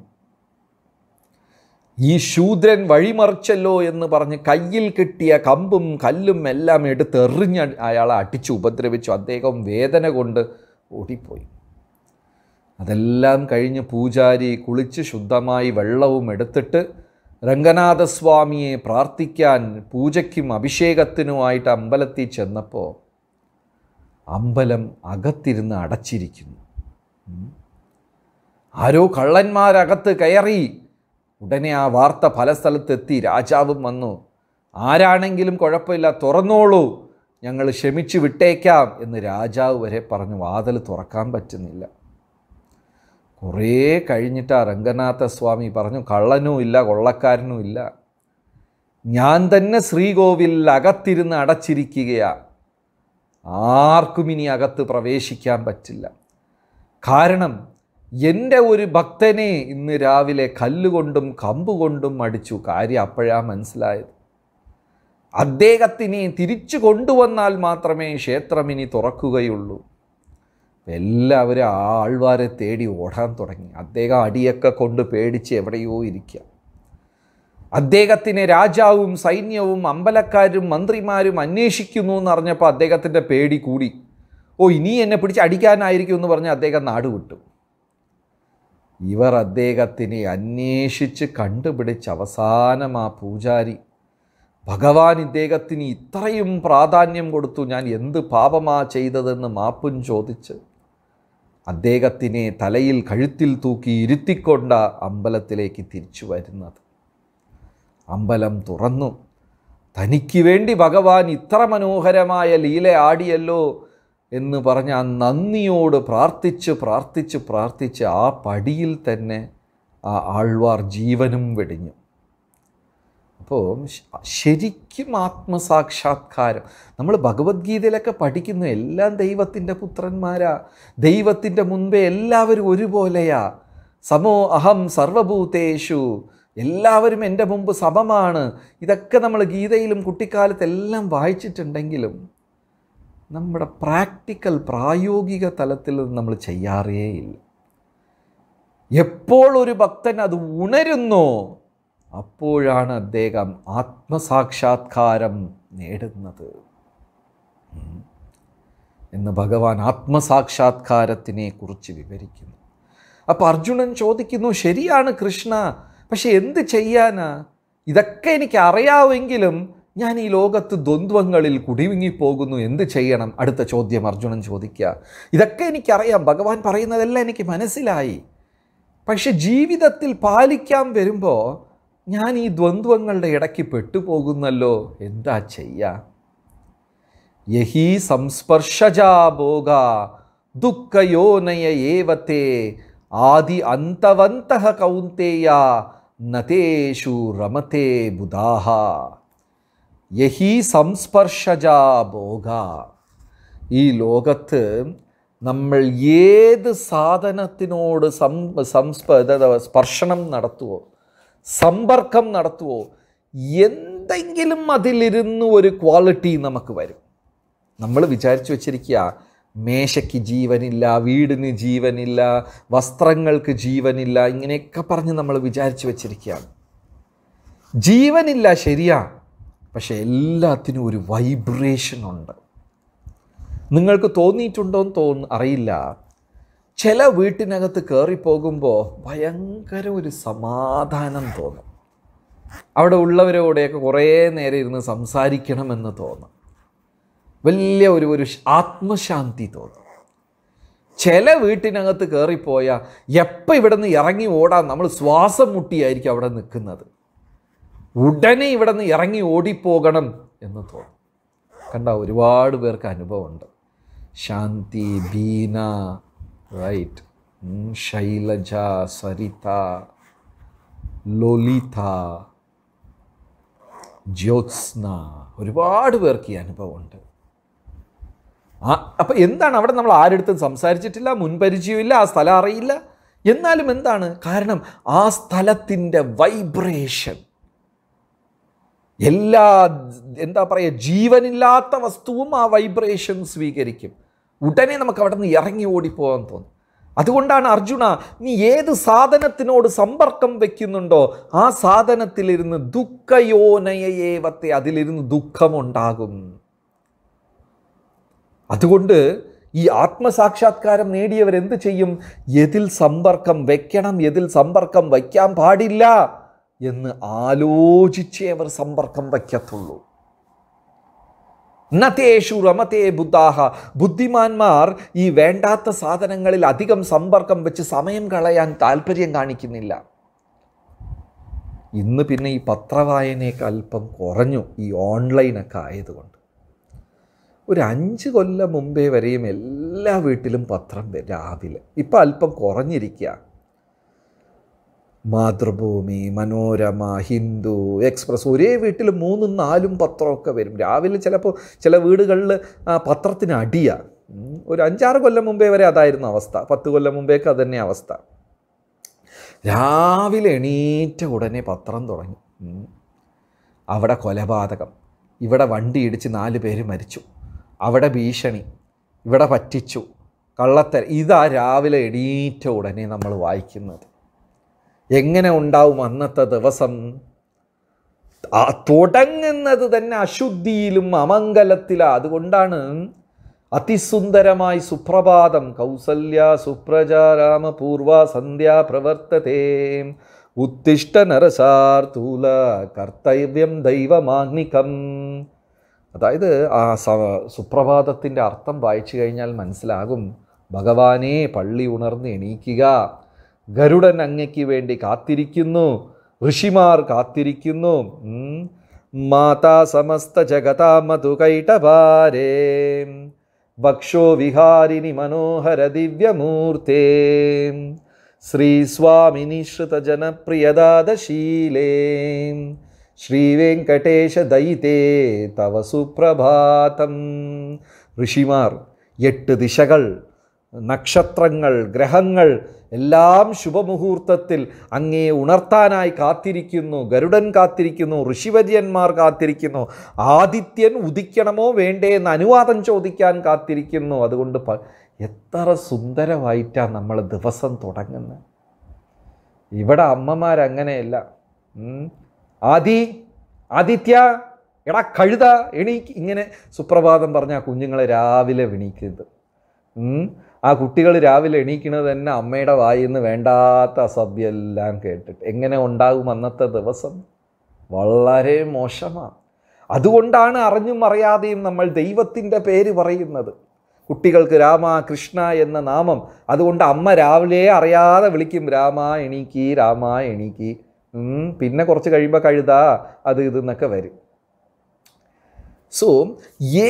ഈ ശൂദ്രൻ വഴിമറിച്ചല്ലോ എന്ന് പറഞ്ഞ് കയ്യിൽ കിട്ടിയ കമ്പും കല്ലും എല്ലാം എടുത്ത് എറിഞ്ഞ് അയാളെ അടിച്ചു ഉപദ്രവിച്ചു അദ്ദേഹം വേദന കൊണ്ട് ഓടിപ്പോയി അതെല്ലാം കഴിഞ്ഞ് പൂജാരി കുളിച്ച് ശുദ്ധമായി വെള്ളവും എടുത്തിട്ട് രംഗനാഥസ്വാമിയെ പ്രാർത്ഥിക്കാൻ പൂജയ്ക്കും അഭിഷേകത്തിനുമായിട്ട് അമ്പലത്തിൽ ചെന്നപ്പോൾ അമ്പലം അകത്തിരുന്ന് അടച്ചിരിക്കുന്നു ആരോ കള്ളന്മാരകത്ത് കയറി ഉടനെ ആ വാർത്ത പല സ്ഥലത്തെത്തി രാജാവും വന്നു ആരാണെങ്കിലും കുഴപ്പമില്ല തുറന്നോളൂ ഞങ്ങൾ ക്ഷമിച്ചു വിട്ടേക്കാം എന്ന് രാജാവ് വരെ പറഞ്ഞു വാതിൽ തുറക്കാൻ പറ്റുന്നില്ല കുറേ കഴിഞ്ഞിട്ട് ആ രംഗനാഥ സ്വാമി പറഞ്ഞു കള്ളനും ഇല്ല കൊള്ളക്കാരനും ഇല്ല ഞാൻ തന്നെ ശ്രീകോവിലിൽ അകത്തിരുന്ന് അടച്ചിരിക്കുകയാണ് ആർക്കും ഇനി അകത്ത് പ്രവേശിക്കാൻ പറ്റില്ല കാരണം എൻ്റെ ഒരു ഭക്തനെ ഇന്ന് രാവിലെ കല്ലുകൊണ്ടും കമ്പുകൊണ്ടും അടിച്ചു കാര്യം അപ്പോഴാ മനസ്സിലായത് അദ്ദേഹത്തിനെ തിരിച്ചു കൊണ്ടുവന്നാൽ മാത്രമേ ക്ഷേത്രം ഇനി തുറക്കുകയുള്ളൂ എല്ലാവരും ആ ആൾവാരെ തേടി ഓടാൻ തുടങ്ങി അദ്ദേഹം അടിയൊക്കെ കൊണ്ട് പേടിച്ച് എവിടെയോ ഇരിക്കുക അദ്ദേഹത്തിനെ രാജാവും സൈന്യവും അമ്പലക്കാരും മന്ത്രിമാരും അന്വേഷിക്കുന്നു എന്ന് അറിഞ്ഞപ്പോൾ അദ്ദേഹത്തിൻ്റെ പേടി കൂടി ഓ ഇനി എന്നെ പിടിച്ച് അടിക്കാനായിരിക്കും എന്ന് പറഞ്ഞ് അദ്ദേഹം നാട് വിട്ടു ഇവർ അദ്ദേഹത്തിനെ അന്വേഷിച്ച് കണ്ടുപിടിച്ച് അവസാനം ആ പൂജാരി ഭഗവാൻ ഇദ്ദേഹത്തിന് ഇത്രയും പ്രാധാന്യം കൊടുത്തു ഞാൻ എന്ത് പാപമാ ചെയ്തതെന്ന് മാപ്പും ചോദിച്ച് അദ്ദേഹത്തിനെ തലയിൽ കഴുത്തിൽ തൂക്കി ഇരുത്തിക്കൊണ്ട അമ്പലത്തിലേക്ക് തിരിച്ചു വരുന്നത് അമ്പലം തുറന്നു തനിക്ക് വേണ്ടി ഭഗവാൻ ഇത്ര മനോഹരമായ ലീല ആടിയല്ലോ എന്ന് പറഞ്ഞ് ആ നന്ദിയോട് പ്രാർത്ഥിച്ച് പ്രാർത്ഥിച്ച് പ്രാർത്ഥിച്ച് ആ പടിയിൽ തന്നെ ആ ആൾവാർ ജീവനും വെടിഞ്ഞു അപ്പോൾ ശരിക്കും ആത്മസാക്ഷാത്കാരം നമ്മൾ ഭഗവത്ഗീതയിലൊക്കെ പഠിക്കുന്ന എല്ലാം ദൈവത്തിൻ്റെ പുത്രന്മാരാ ദൈവത്തിൻ്റെ മുൻപേ എല്ലാവരും ഒരുപോലെയാ സമോ അഹം സർവഭൂതേഷു എല്ലാവരും എൻ്റെ മുമ്പ് സമമാണ് ഇതൊക്കെ നമ്മൾ ഗീതയിലും കുട്ടിക്കാലത്തെല്ലാം വായിച്ചിട്ടുണ്ടെങ്കിലും നമ്മുടെ പ്രാക്ടിക്കൽ പ്രായോഗിക തലത്തിൽ നമ്മൾ ചെയ്യാറേയില്ല എപ്പോൾ ഒരു ഭക്തൻ അത് ഉണരുന്നോ അപ്പോഴാണ് അദ്ദേഹം ആത്മസാക്ഷാത്കാരം നേടുന്നത് എന്ന് ഭഗവാൻ ആത്മസാക്ഷാത്കാരത്തിനെ കുറിച്ച് വിവരിക്കുന്നു അപ്പോൾ അർജുനൻ ചോദിക്കുന്നു ശരിയാണ് കൃഷ്ണ പക്ഷെ എന്ത് ചെയ്യാനാ ഇതൊക്കെ എനിക്ക് അറിയാമെങ്കിലും ഞാൻ ഈ ലോകത്ത് ദ്വന്ദ്വങ്ങളിൽ കുടിവിങ്ങിപ്പോകുന്നു എന്ത് ചെയ്യണം അടുത്ത ചോദ്യം അർജുനൻ ചോദിക്കുക ഇതൊക്കെ എനിക്കറിയാം ഭഗവാൻ പറയുന്നതെല്ലാം എനിക്ക് മനസ്സിലായി പക്ഷെ ജീവിതത്തിൽ പാലിക്കാൻ വരുമ്പോൾ ഞാൻ ഈ ദ്വന്ദ്വങ്ങളുടെ ഇടയ്ക്ക് പെട്ടുപോകുന്നല്ലോ എന്താ ചെയ്യുക യഹി സംസ്പർശജാഭോഗ ദുഃഖയോനയ ഏവത്തെ ആദി അന്തവന്ത കൗന്തേയ നതേഷു രമത്തെ ബുധാഹ യഹി സംസ്പർശജാ ഭോഗ ഈ ലോകത്ത് നമ്മൾ ഏത് സാധനത്തിനോട് സം സംസ്പ സ്പർശനം നടത്തുവോ സമ്പർക്കം നടത്തുവോ എന്തെങ്കിലും അതിലിരുന്ന് ഒരു ക്വാളിറ്റി നമുക്ക് വരും നമ്മൾ വിചാരിച്ചു വച്ചിരിക്കുക മേശയ്ക്ക് ജീവനില്ല വീടിന് ജീവനില്ല വസ്ത്രങ്ങൾക്ക് ജീവനില്ല ഇങ്ങനെയൊക്കെ പറഞ്ഞ് നമ്മൾ വിചാരിച്ചു വച്ചിരിക്കുകയാണ് ജീവനില്ല ശരിയാണ് പക്ഷേ എല്ലാത്തിനും ഒരു വൈബ്രേഷൻ ഉണ്ട് നിങ്ങൾക്ക് എന്ന് തോന്നുന്നു അറിയില്ല ചില വീട്ടിനകത്ത് കയറിപ്പോകുമ്പോൾ ഭയങ്കര ഒരു സമാധാനം തോന്നും അവിടെ ഉള്ളവരോടെയൊക്കെ കുറേ നേരം ഇരുന്ന് സംസാരിക്കണമെന്ന് തോന്നും വലിയ ഒരു ഒരു ആത്മശാന്തി തോന്നും ചില വീട്ടിനകത്ത് കയറിപ്പോയാൽ എപ്പോൾ ഇവിടെ നിന്ന് ഇറങ്ങി ഓടാൻ നമ്മൾ ശ്വാസം മുട്ടിയായിരിക്കും അവിടെ നിൽക്കുന്നത് ഉടനെ ഇവിടെ നിന്ന് ഇറങ്ങി ഓടിപ്പോകണം എന്ന് തോന്നും കണ്ട ഒരുപാട് പേർക്ക് അനുഭവമുണ്ട് ശാന്തി ബീന റൈറ്റ് ശൈലജ സരിത ലോലിത ജ്യോത്സ്ന ഒരുപാട് പേർക്ക് ഈ അനുഭവമുണ്ട് ആ അപ്പോൾ എന്താണ് അവിടെ നമ്മൾ ആരെടുത്തും സംസാരിച്ചിട്ടില്ല മുൻപരിചയമില്ല ആ സ്ഥലം അറിയില്ല എന്നാലും എന്താണ് കാരണം ആ സ്ഥലത്തിൻ്റെ വൈബ്രേഷൻ എല്ലാ എന്താ പറയുക ജീവനില്ലാത്ത വസ്തുവും ആ വൈബ്രേഷൻ സ്വീകരിക്കും ഉടനെ നമുക്ക് അവിടെ നിന്ന് ഇറങ്ങി ഓടിപ്പോകാൻ തോന്നും അതുകൊണ്ടാണ് അർജുന നീ ഏത് സാധനത്തിനോട് സമ്പർക്കം വയ്ക്കുന്നുണ്ടോ ആ സാധനത്തിലിരുന്ന് ദുഃഖയോനയേവത്തെ അതിലിരുന്ന് ദുഃഖമുണ്ടാകും അതുകൊണ്ട് ഈ ആത്മസാക്ഷാത്കാരം നേടിയവരെന്ത് ചെയ്യും എതിൽ സമ്പർക്കം വെക്കണം എതിൽ സമ്പർക്കം വയ്ക്കാൻ പാടില്ല എന്ന് ആലോചിച്ചേ അവർ സമ്പർക്കം വയ്ക്കത്തുള്ളൂ നതേഷു രമതേ ബുദ്ധാഹ ബുദ്ധിമാന്മാർ ഈ വേണ്ടാത്ത സാധനങ്ങളിൽ അധികം സമ്പർക്കം വെച്ച് സമയം കളയാൻ താല്പര്യം കാണിക്കുന്നില്ല ഇന്ന് പിന്നെ ഈ പത്രവായനയൊക്കെ അല്പം കുറഞ്ഞു ഈ ഓൺലൈനൊക്കെ ആയതുകൊണ്ട് ഒരു അഞ്ച് കൊല്ലം മുമ്പേ വരെയും എല്ലാ വീട്ടിലും പത്രം രാവിലെ ഇപ്പം അല്പം കുറഞ്ഞിരിക്കുകയാണ് മാതൃഭൂമി മനോരമ ഹിന്ദു എക്സ്പ്രസ് ഒരേ വീട്ടിൽ മൂന്നും നാലും പത്രമൊക്കെ വരും രാവിലെ ചിലപ്പോൾ ചില വീടുകളിൽ പത്രത്തിന് അടിയാണ് ഒരു അഞ്ചാറ് കൊല്ലം മുമ്പേ വരെ അതായിരുന്നു അവസ്ഥ പത്ത് കൊല്ലം മുമ്പേക്ക് അത് തന്നെ അവസ്ഥ രാവിലെ എണീറ്റ ഉടനെ പത്രം തുടങ്ങി അവിടെ കൊലപാതകം ഇവിടെ വണ്ടി ഇടിച്ച് നാല് പേര് മരിച്ചു അവിടെ ഭീഷണി ഇവിടെ പറ്റിച്ചു കള്ളത്തര ഇതാ രാവിലെ എണീറ്റ ഉടനെ നമ്മൾ വായിക്കുന്നത് എങ്ങനെ ഉണ്ടാവും അന്നത്തെ ദിവസം തുടങ്ങുന്നത് തന്നെ അശുദ്ധിയിലും അമംഗലത്തിലാണ് അതുകൊണ്ടാണ് അതിസുന്ദരമായി സുപ്രഭാതം കൗസല്യ സുപ്രജ രാമപൂർവ സന്ധ്യ പ്രവർത്തതേ ഉത്തിഷ്ട നരസാർത്തൂല കർത്തവ്യം ദൈവമാഗ്നികം അതായത് ആ സ സുപ്രഭാതത്തിൻ്റെ അർത്ഥം വായിച്ചു കഴിഞ്ഞാൽ മനസ്സിലാകും ഭഗവാനെ പള്ളി ഉണർന്ന് എണീക്കുക ഗരുഡൻ അങ്ങയ്ക്ക് വേണ്ടി കാത്തിരിക്കുന്നു ഋഷിമാർ കാത്തിരിക്കുന്നു മാതാ സമസ്ത ജഗതാ മധുകൈട്ടഭാരേ ഭക്ഷോ വിഹാരിണി മനോഹര ദിവ്യമൂർത്തേ ശ്രീസ്വാമിനിശ്രുതജനപ്രിയദാദശീലേ ശ്രീവേങ്കടേശദയിതേ തവ സുപ്രഭാതം ഋഷിമാർ എട്ട് ദിശകൾ നക്ഷത്രങ്ങൾ ഗ്രഹങ്ങൾ എല്ലാം ശുഭമുഹൂർത്തത്തിൽ അങ്ങേ ഉണർത്താനായി കാത്തിരിക്കുന്നു ഗരുഡൻ കാത്തിരിക്കുന്നു ഋഷിവര്യന്മാർ കാത്തിരിക്കുന്നു ആദിത്യൻ ഉദിക്കണമോ വേണ്ടേ എന്ന് അനുവാദം ചോദിക്കാൻ കാത്തിരിക്കുന്നു അതുകൊണ്ട് എത്ര സുന്ദരമായിട്ടാണ് നമ്മൾ ദിവസം തുടങ്ങുന്നത് ഇവിടെ അമ്മമാരങ്ങനെയല്ല ആദി ആദിത്യ എടാ കഴുത എണീക്ക് ഇങ്ങനെ സുപ്രഭാതം പറഞ്ഞാൽ കുഞ്ഞുങ്ങളെ രാവിലെ വിണീക്കരുത് ആ കുട്ടികൾ രാവിലെ എണീക്കുന്നത് തന്നെ അമ്മയുടെ വായിൽ നിന്ന് വേണ്ടാത്ത അസഭ്യമെല്ലാം കേട്ടിട്ട് എങ്ങനെ ഉണ്ടാകും അന്നത്തെ ദിവസം വളരെ മോശമാണ് അതുകൊണ്ടാണ് അറിഞ്ഞും അറിയാതെയും നമ്മൾ ദൈവത്തിൻ്റെ പേര് പറയുന്നത് കുട്ടികൾക്ക് രാമ കൃഷ്ണ എന്ന നാമം അതുകൊണ്ട് അമ്മ രാവിലെ അറിയാതെ വിളിക്കും രാമ എണീക്കി രാമ എണീക്കി പിന്നെ കുറച്ച് കഴിയുമ്പോൾ കഴുതാ അത് ഇതെന്നൊക്കെ വരും സോ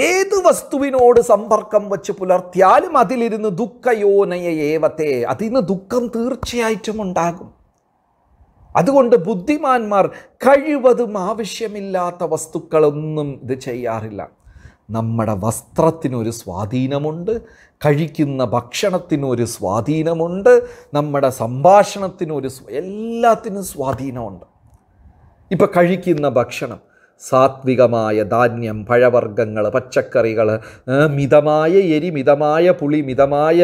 ഏത് വസ്തുവിനോട് സമ്പർക്കം വച്ച് പുലർത്തിയാലും അതിലിരുന്ന് ദുഃഖയോനയ ഏവത്തെ അതിന്ന് ദുഃഖം തീർച്ചയായിട്ടും ഉണ്ടാകും അതുകൊണ്ട് ബുദ്ധിമാന്മാർ കഴിവതും ആവശ്യമില്ലാത്ത വസ്തുക്കളൊന്നും ഇത് ചെയ്യാറില്ല നമ്മുടെ വസ്ത്രത്തിനൊരു സ്വാധീനമുണ്ട് കഴിക്കുന്ന ഭക്ഷണത്തിനൊരു സ്വാധീനമുണ്ട് നമ്മുടെ സംഭാഷണത്തിനൊരു എല്ലാത്തിനും സ്വാധീനമുണ്ട് ഇപ്പം കഴിക്കുന്ന ഭക്ഷണം സാത്വികമായ ധാന്യം പഴവർഗ്ഗങ്ങൾ പച്ചക്കറികൾ മിതമായ എരി മിതമായ പുളി മിതമായ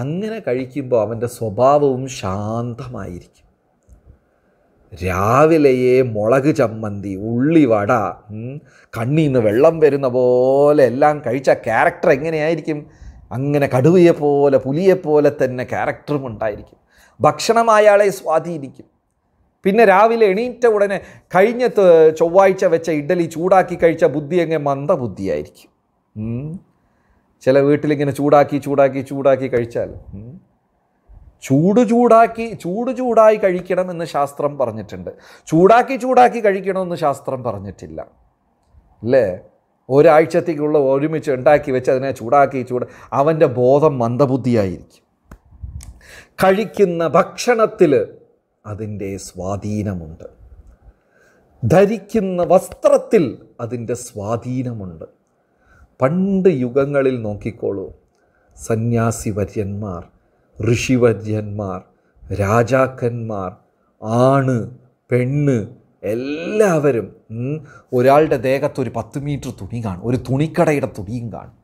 അങ്ങനെ കഴിക്കുമ്പോൾ അവൻ്റെ സ്വഭാവവും ശാന്തമായിരിക്കും രാവിലെയെ മുളക് ചമ്മന്തി ഉള്ളി കണ്ണിൽ നിന്ന് വെള്ളം വരുന്ന പോലെ എല്ലാം കഴിച്ച ക്യാരക്ടർ എങ്ങനെയായിരിക്കും അങ്ങനെ കടുവയെ പോലെ പുലിയെപ്പോലെ തന്നെ ക്യാരക്ടറും ഉണ്ടായിരിക്കും ഭക്ഷണം അയാളെ സ്വാധീനിക്കും പിന്നെ രാവിലെ എണീറ്റ ഉടനെ കഴിഞ്ഞ ചൊവ്വാഴ്ച വെച്ച ഇഡ്ഡലി ചൂടാക്കി കഴിച്ച ബുദ്ധി എങ്ങനെ മന്ദബുദ്ധിയായിരിക്കും ചില വീട്ടിലിങ്ങനെ ചൂടാക്കി ചൂടാക്കി ചൂടാക്കി കഴിച്ചാൽ ചൂട് ചൂടാക്കി ചൂട് ചൂടായി കഴിക്കണം എന്ന് ശാസ്ത്രം പറഞ്ഞിട്ടുണ്ട് ചൂടാക്കി ചൂടാക്കി കഴിക്കണമെന്ന് ശാസ്ത്രം പറഞ്ഞിട്ടില്ല അല്ലേ ഒരാഴ്ചത്തേക്കുള്ള ഒരുമിച്ച് ഉണ്ടാക്കി വെച്ച് അതിനെ ചൂടാക്കി ചൂട് അവൻ്റെ ബോധം മന്ദബുദ്ധിയായിരിക്കും കഴിക്കുന്ന ഭക്ഷണത്തിൽ അതിൻ്റെ സ്വാധീനമുണ്ട് ധരിക്കുന്ന വസ്ത്രത്തിൽ അതിൻ്റെ സ്വാധീനമുണ്ട് പണ്ട് യുഗങ്ങളിൽ നോക്കിക്കോളൂ സന്യാസി വര്യന്മാർ ഋഷിവര്യന്മാർ രാജാക്കന്മാർ ആണ് പെണ്ണ് എല്ലാവരും ഒരാളുടെ ദേഹത്ത് ഒരു പത്ത് മീറ്റർ തുണി കാണും ഒരു തുണിക്കടയുടെ തുണിയും കാണും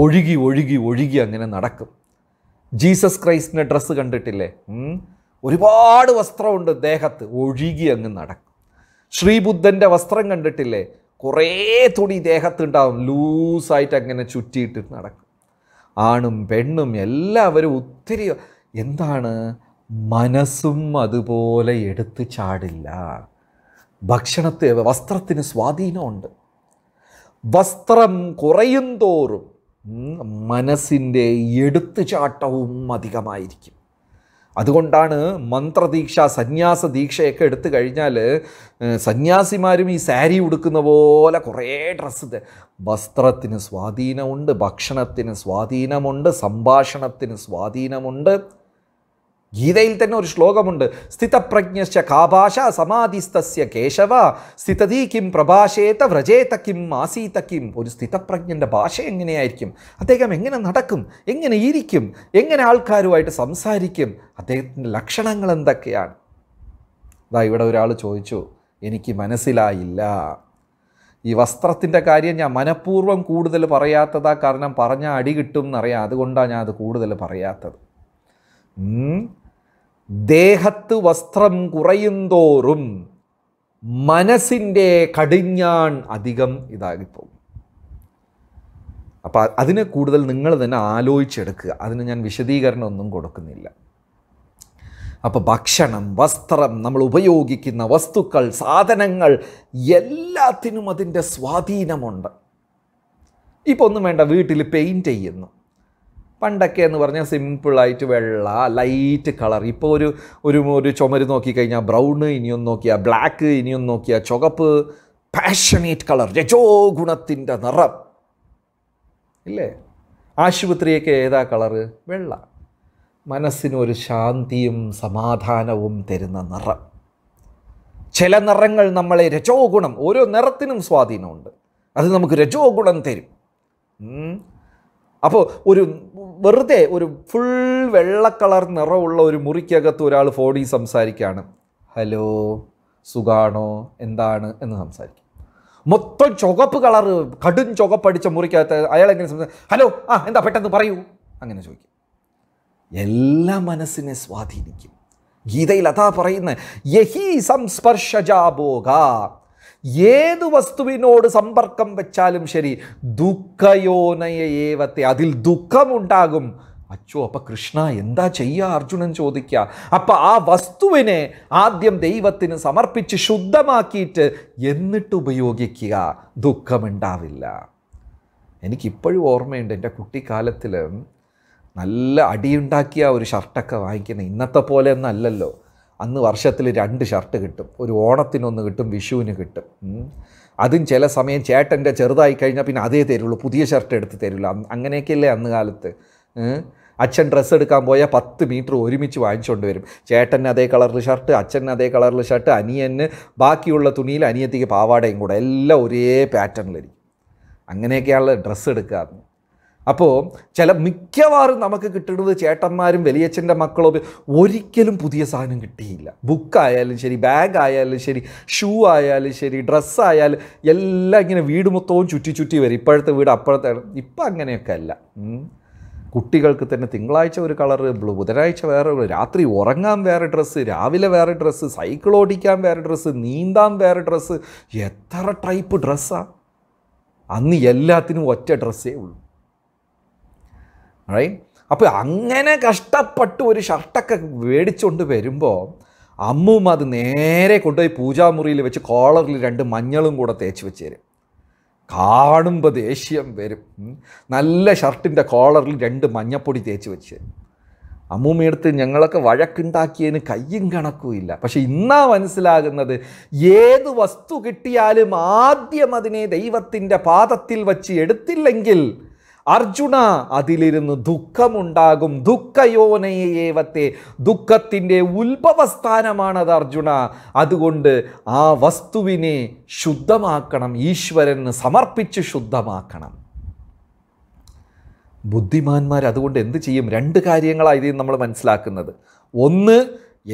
ഒഴുകി ഒഴുകി ഒഴുകി അങ്ങനെ നടക്കും ജീസസ് ക്രൈസ്റ്റിൻ്റെ ഡ്രസ്സ് കണ്ടിട്ടില്ലേ ഒരുപാട് വസ്ത്രമുണ്ട് ദേഹത്ത് ഒഴുകി അങ്ങ് നടക്കും ശ്രീബുദ്ധൻ്റെ വസ്ത്രം കണ്ടിട്ടില്ലേ കുറേ തുണി ദേഹത്തുണ്ടാവും ലൂസായിട്ട് അങ്ങനെ ചുറ്റിയിട്ട് നടക്കും ആണും പെണ്ണും എല്ലാവരും ഒത്തിരി എന്താണ് മനസ്സും അതുപോലെ എടുത്ത് ചാടില്ല ഭക്ഷണത്തെ വസ്ത്രത്തിന് സ്വാധീനമുണ്ട് വസ്ത്രം കുറയും തോറും മനസ്സിൻ്റെ എടുത്തുചാട്ടവും അധികമായിരിക്കും അതുകൊണ്ടാണ് മന്ത്രദീക്ഷ സന്യാസ ദീക്ഷയൊക്കെ എടുത്തു കഴിഞ്ഞാൽ സന്യാസിമാരും ഈ സാരി ഉടുക്കുന്ന പോലെ കുറേ ഡ്രസ്സ് വസ്ത്രത്തിന് സ്വാധീനമുണ്ട് ഭക്ഷണത്തിന് സ്വാധീനമുണ്ട് സംഭാഷണത്തിന് സ്വാധീനമുണ്ട് ഗീതയിൽ തന്നെ ഒരു ശ്ലോകമുണ്ട് സ്ഥിതപ്രജ്ഞശ്ച കാഭാഷ സമാധിസ്തസ്യ കേശവ സ്ഥിതീ കിം പ്രഭാഷേത വ്രജേത കിം ആസീത കിം ഒരു സ്ഥിതപ്രജ്ഞൻ്റെ ഭാഷ എങ്ങനെയായിരിക്കും അദ്ദേഹം എങ്ങനെ നടക്കും എങ്ങനെ ഇരിക്കും എങ്ങനെ ആൾക്കാരുമായിട്ട് സംസാരിക്കും അദ്ദേഹത്തിൻ്റെ ലക്ഷണങ്ങൾ എന്തൊക്കെയാണ് അതാ ഇവിടെ ഒരാൾ ചോദിച്ചു എനിക്ക് മനസ്സിലായില്ല ഈ വസ്ത്രത്തിൻ്റെ കാര്യം ഞാൻ മനഃപൂർവ്വം കൂടുതൽ പറയാത്തതാ കാരണം പറഞ്ഞാൽ അടി കിട്ടും എന്നറിയാം അതുകൊണ്ടാണ് ഞാൻ അത് കൂടുതൽ പറയാത്തത് ദേഹത്ത് വസ്ത്രം കുറയുന്തോറും മനസ്സിൻ്റെ കടിഞ്ഞാൺ അധികം ഇതാകിപ്പോകും അപ്പോൾ അതിനെ കൂടുതൽ നിങ്ങൾ തന്നെ ആലോചിച്ചെടുക്കുക അതിന് ഞാൻ വിശദീകരണമൊന്നും കൊടുക്കുന്നില്ല അപ്പോൾ ഭക്ഷണം വസ്ത്രം നമ്മൾ ഉപയോഗിക്കുന്ന വസ്തുക്കൾ സാധനങ്ങൾ എല്ലാത്തിനും അതിൻ്റെ സ്വാധീനമുണ്ട് ഇപ്പോൾ ഒന്നും വേണ്ട വീട്ടിൽ പെയിൻറ്റ് ചെയ്യുന്നു പണ്ടൊക്കെ എന്ന് പറഞ്ഞാൽ സിമ്പിളായിട്ട് വെള്ള ലൈറ്റ് കളർ ഇപ്പോൾ ഒരു ഒരു ഒരു ചുമര് നോക്കിക്കഴിഞ്ഞാൽ ബ്രൗണ് ഇനിയൊന്ന് നോക്കിയാൽ ബ്ലാക്ക് ഇനിയൊന്ന് നോക്കിയാൽ ചുവപ്പ് പാഷനേറ്റ് കളർ രജോ ഗുണത്തിൻ്റെ നിറം ഇല്ലേ ആശുപത്രിയൊക്കെ ഏതാ കളറ് വെള്ള മനസ്സിനൊരു ശാന്തിയും സമാധാനവും തരുന്ന നിറം ചില നിറങ്ങൾ നമ്മളെ രജോ ഗുണം ഓരോ നിറത്തിനും സ്വാധീനമുണ്ട് അത് നമുക്ക് രജോ ഗുണം തരും അപ്പോൾ ഒരു വെറുതെ ഒരു ഫുൾ വെള്ള കളർ നിറമുള്ള ഒരു മുറിക്കകത്ത് ഒരാൾ ഫോണിൽ സംസാരിക്കുകയാണ് ഹലോ സുഖാണോ എന്താണ് എന്ന് സംസാരിക്കും മൊത്തം ചുവപ്പ് കളർ കടും ചുവപ്പടിച്ച മുറിക്കകത്ത് അയാൾ എങ്ങനെ സംസാരിക്കും ഹലോ ആ എന്താ പെട്ടെന്ന് പറയൂ അങ്ങനെ ചോദിക്കും എല്ലാ മനസ്സിനെ സ്വാധീനിക്കും ഗീതയിൽ അതാ പറയുന്നത് യഹി സംസ്പർശജാബോഗ ഏത് വസ്തുവിനോട് സമ്പർക്കം വെച്ചാലും ശരി ദുഃഖയോനയേവത്തെ അതിൽ ദുഃഖമുണ്ടാകും അച്ചോ അപ്പം കൃഷ്ണ എന്താ ചെയ്യുക അർജുനൻ ചോദിക്കുക അപ്പം ആ വസ്തുവിനെ ആദ്യം ദൈവത്തിന് സമർപ്പിച്ച് ശുദ്ധമാക്കിയിട്ട് എന്നിട്ട് ഉപയോഗിക്കുക ദുഃഖമുണ്ടാവില്ല എനിക്കിപ്പോഴും ഓർമ്മയുണ്ട് എൻ്റെ കുട്ടിക്കാലത്തിൽ നല്ല അടിയുണ്ടാക്കിയ ഒരു ഷർട്ടൊക്കെ വാങ്ങിക്കുന്നത് ഇന്നത്തെ പോലെ ഒന്നല്ലല്ലോ അന്ന് വർഷത്തിൽ രണ്ട് ഷർട്ട് കിട്ടും ഒരു ഓണത്തിനൊന്ന് കിട്ടും വിഷുവിന് കിട്ടും അതും ചില സമയം ചേട്ടൻ്റെ ചെറുതായി കഴിഞ്ഞാൽ പിന്നെ അതേ തരുള്ളൂ പുതിയ ഷർട്ട് എടുത്ത് അന്ന് അങ്ങനെയൊക്കെയല്ലേ അന്ന് കാലത്ത് അച്ഛൻ ഡ്രസ്സ് എടുക്കാൻ പോയാൽ പത്ത് മീറ്റർ ഒരുമിച്ച് വാങ്ങിച്ചുകൊണ്ട് വരും ചേട്ടൻ അതേ കളറിൽ ഷർട്ട് അച്ഛൻ അതേ കളറിൽ ഷർട്ട് അനിയന് ബാക്കിയുള്ള തുണിയിൽ അനിയത്തിക്ക് പാവാടയും കൂടെ എല്ലാം ഒരേ പാറ്റേണിലിരിക്കും അങ്ങനെയൊക്കെയാണ് ഡ്രസ്സ് എടുക്കാറ് അപ്പോൾ ചില മിക്കവാറും നമുക്ക് കിട്ടുന്നത് ചേട്ടന്മാരും വലിയച്ഛൻ്റെ മക്കളോ ഒരിക്കലും പുതിയ സാധനം കിട്ടിയില്ല ബുക്കായാലും ശരി ബാഗ് ആയാലും ശരി ഷൂ ആയാലും ശരി ഡ്രസ്സായാലും എല്ലാം ഇങ്ങനെ വീട് മൊത്തവും ചുറ്റി ചുറ്റി വരും ഇപ്പോഴത്തെ വീട് അപ്പോഴത്തെ ഇപ്പം അങ്ങനെയൊക്കെ അല്ല കുട്ടികൾക്ക് തന്നെ തിങ്കളാഴ്ച ഒരു കളർ ബുധനാഴ്ച വേറെ രാത്രി ഉറങ്ങാൻ വേറെ ഡ്രസ്സ് രാവിലെ വേറെ ഡ്രസ്സ് സൈക്കിൾ ഓടിക്കാൻ വേറെ ഡ്രസ്സ് നീന്താൻ വേറെ ഡ്രസ്സ് എത്ര ടൈപ്പ് ഡ്രസ്സാണ് അന്ന് എല്ലാത്തിനും ഒറ്റ ഡ്രസ്സേ ഉള്ളൂ റൈറ്റ് അപ്പോൾ അങ്ങനെ കഷ്ടപ്പെട്ട് ഒരു ഷർട്ടൊക്കെ മേടിച്ചുകൊണ്ട് വരുമ്പോൾ അമ്മും അത് നേരെ കൊണ്ടുപോയി പൂജാമുറിയിൽ വെച്ച് കോളറിൽ രണ്ട് മഞ്ഞളും കൂടെ തേച്ച് വെച്ച് തരും കാണുമ്പോൾ ദേഷ്യം വരും നല്ല ഷർട്ടിൻ്റെ കോളറിൽ രണ്ട് മഞ്ഞപ്പൊടി തേച്ച് വെച്ച് തരും അമ്മൂമ്മയടുത്ത് ഞങ്ങളൊക്കെ വഴക്കുണ്ടാക്കിയതിന് കയ്യും കണക്കുമില്ല പക്ഷെ ഇന്നാ മനസ്സിലാകുന്നത് ഏത് വസ്തു കിട്ടിയാലും ആദ്യം അതിനെ ദൈവത്തിൻ്റെ പാദത്തിൽ വച്ച് എടുത്തില്ലെങ്കിൽ അർജുന അതിലിരുന്ന് ദുഃഖമുണ്ടാകും ദുഃഖയോനയേവത്തെ ദുഃഖത്തിൻ്റെ ഉത്ഭവസ്ഥാനമാണത് അർജുന അതുകൊണ്ട് ആ വസ്തുവിനെ ശുദ്ധമാക്കണം ഈശ്വരന് സമർപ്പിച്ച് ശുദ്ധമാക്കണം ബുദ്ധിമാന്മാർ അതുകൊണ്ട് എന്ത് ചെയ്യും രണ്ട് കാര്യങ്ങളാണ് ഇതിൽ നമ്മൾ മനസ്സിലാക്കുന്നത് ഒന്ന്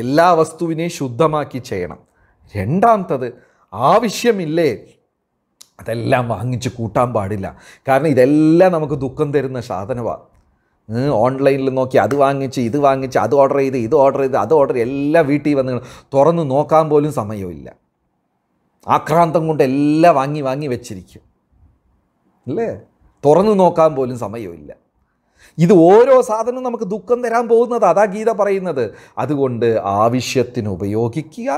എല്ലാ വസ്തുവിനെയും ശുദ്ധമാക്കി ചെയ്യണം രണ്ടാമത്തത് ആവശ്യമില്ലേ അതെല്ലാം വാങ്ങിച്ച് കൂട്ടാൻ പാടില്ല കാരണം ഇതെല്ലാം നമുക്ക് ദുഃഖം തരുന്ന സാധനമാണ് ഓൺലൈനിൽ നോക്കി അത് വാങ്ങിച്ച് ഇത് വാങ്ങിച്ച് അത് ഓർഡർ ചെയ്ത് ഇത് ഓർഡർ ചെയ്ത് അത് ഓർഡർ എല്ലാം വീട്ടിൽ വന്ന് തുറന്ന് നോക്കാൻ പോലും സമയമില്ല ആക്രാന്തം കൊണ്ട് എല്ലാം വാങ്ങി വാങ്ങി വെച്ചിരിക്കും അല്ലേ തുറന്നു നോക്കാൻ പോലും സമയമില്ല ഇത് ഓരോ സാധനവും നമുക്ക് ദുഃഖം തരാൻ പോകുന്നത് അതാ ഗീത പറയുന്നത് അതുകൊണ്ട് ആവശ്യത്തിന് ഉപയോഗിക്കുക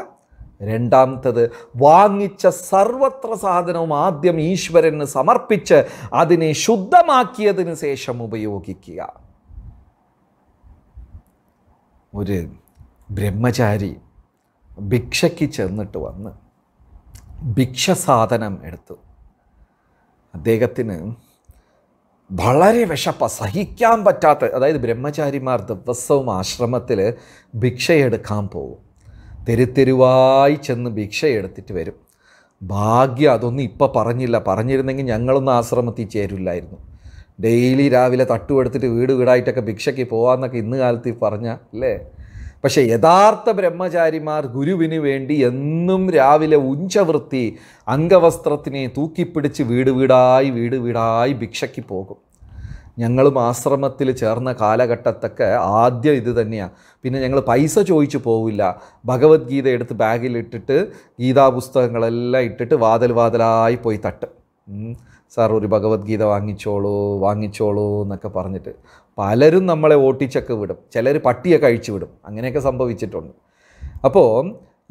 രണ്ടാമത്തത് വാങ്ങിച്ച സർവത്ര സാധനവും ആദ്യം ഈശ്വരന് സമർപ്പിച്ച് അതിനെ ശുദ്ധമാക്കിയതിന് ശേഷം ഉപയോഗിക്കുക ഒരു ബ്രഹ്മചാരി ഭിക്ഷയ്ക്ക് ചെന്നിട്ട് വന്ന് സാധനം എടുത്തു അദ്ദേഹത്തിന് വളരെ വിശപ്പ സഹിക്കാൻ പറ്റാത്ത അതായത് ബ്രഹ്മചാരിമാർ ദിവസവും ആശ്രമത്തിൽ ഭിക്ഷയെടുക്കാൻ പോകും തെരുത്തെരുവായി ചെന്ന് ഭിക്ഷ എടുത്തിട്ട് വരും ഭാഗ്യം അതൊന്നും ഇപ്പം പറഞ്ഞില്ല പറഞ്ഞിരുന്നെങ്കിൽ ഞങ്ങളൊന്നും ആശ്രമത്തിൽ ചേരില്ലായിരുന്നു ഡെയിലി രാവിലെ തട്ടുമെടുത്തിട്ട് വീട് വീടായിട്ടൊക്കെ ഭിക്ഷയ്ക്ക് പോകാമെന്നൊക്കെ ഇന്ന് കാലത്ത് പറഞ്ഞാൽ അല്ലേ പക്ഷേ യഥാർത്ഥ ബ്രഹ്മചാരിമാർ ഗുരുവിന് വേണ്ടി എന്നും രാവിലെ ഉഞ്ചവൃത്തി അംഗവസ്ത്രത്തിനെ തൂക്കിപ്പിടിച്ച് വീട് വീടായി വീട് വീടായി ഭിക്ഷയ്ക്ക് പോകും ഞങ്ങളും ആശ്രമത്തിൽ ചേർന്ന കാലഘട്ടത്തൊക്കെ ആദ്യം ഇത് തന്നെയാണ് പിന്നെ ഞങ്ങൾ പൈസ ചോദിച്ചു പോവില്ല ഭഗവത്ഗീത എടുത്ത് ബാഗിലിട്ടിട്ട് ഗീതാ പുസ്തകങ്ങളെല്ലാം ഇട്ടിട്ട് വാതൽ വാതിലായി പോയി തട്ട് സാർ ഒരു ഭഗവത്ഗീത വാങ്ങിച്ചോളൂ വാങ്ങിച്ചോളൂ എന്നൊക്കെ പറഞ്ഞിട്ട് പലരും നമ്മളെ ഓട്ടിച്ചൊക്കെ വിടും ചിലർ പട്ടിയൊക്കെ അഴിച്ചു വിടും അങ്ങനെയൊക്കെ സംഭവിച്ചിട്ടുണ്ട് അപ്പോൾ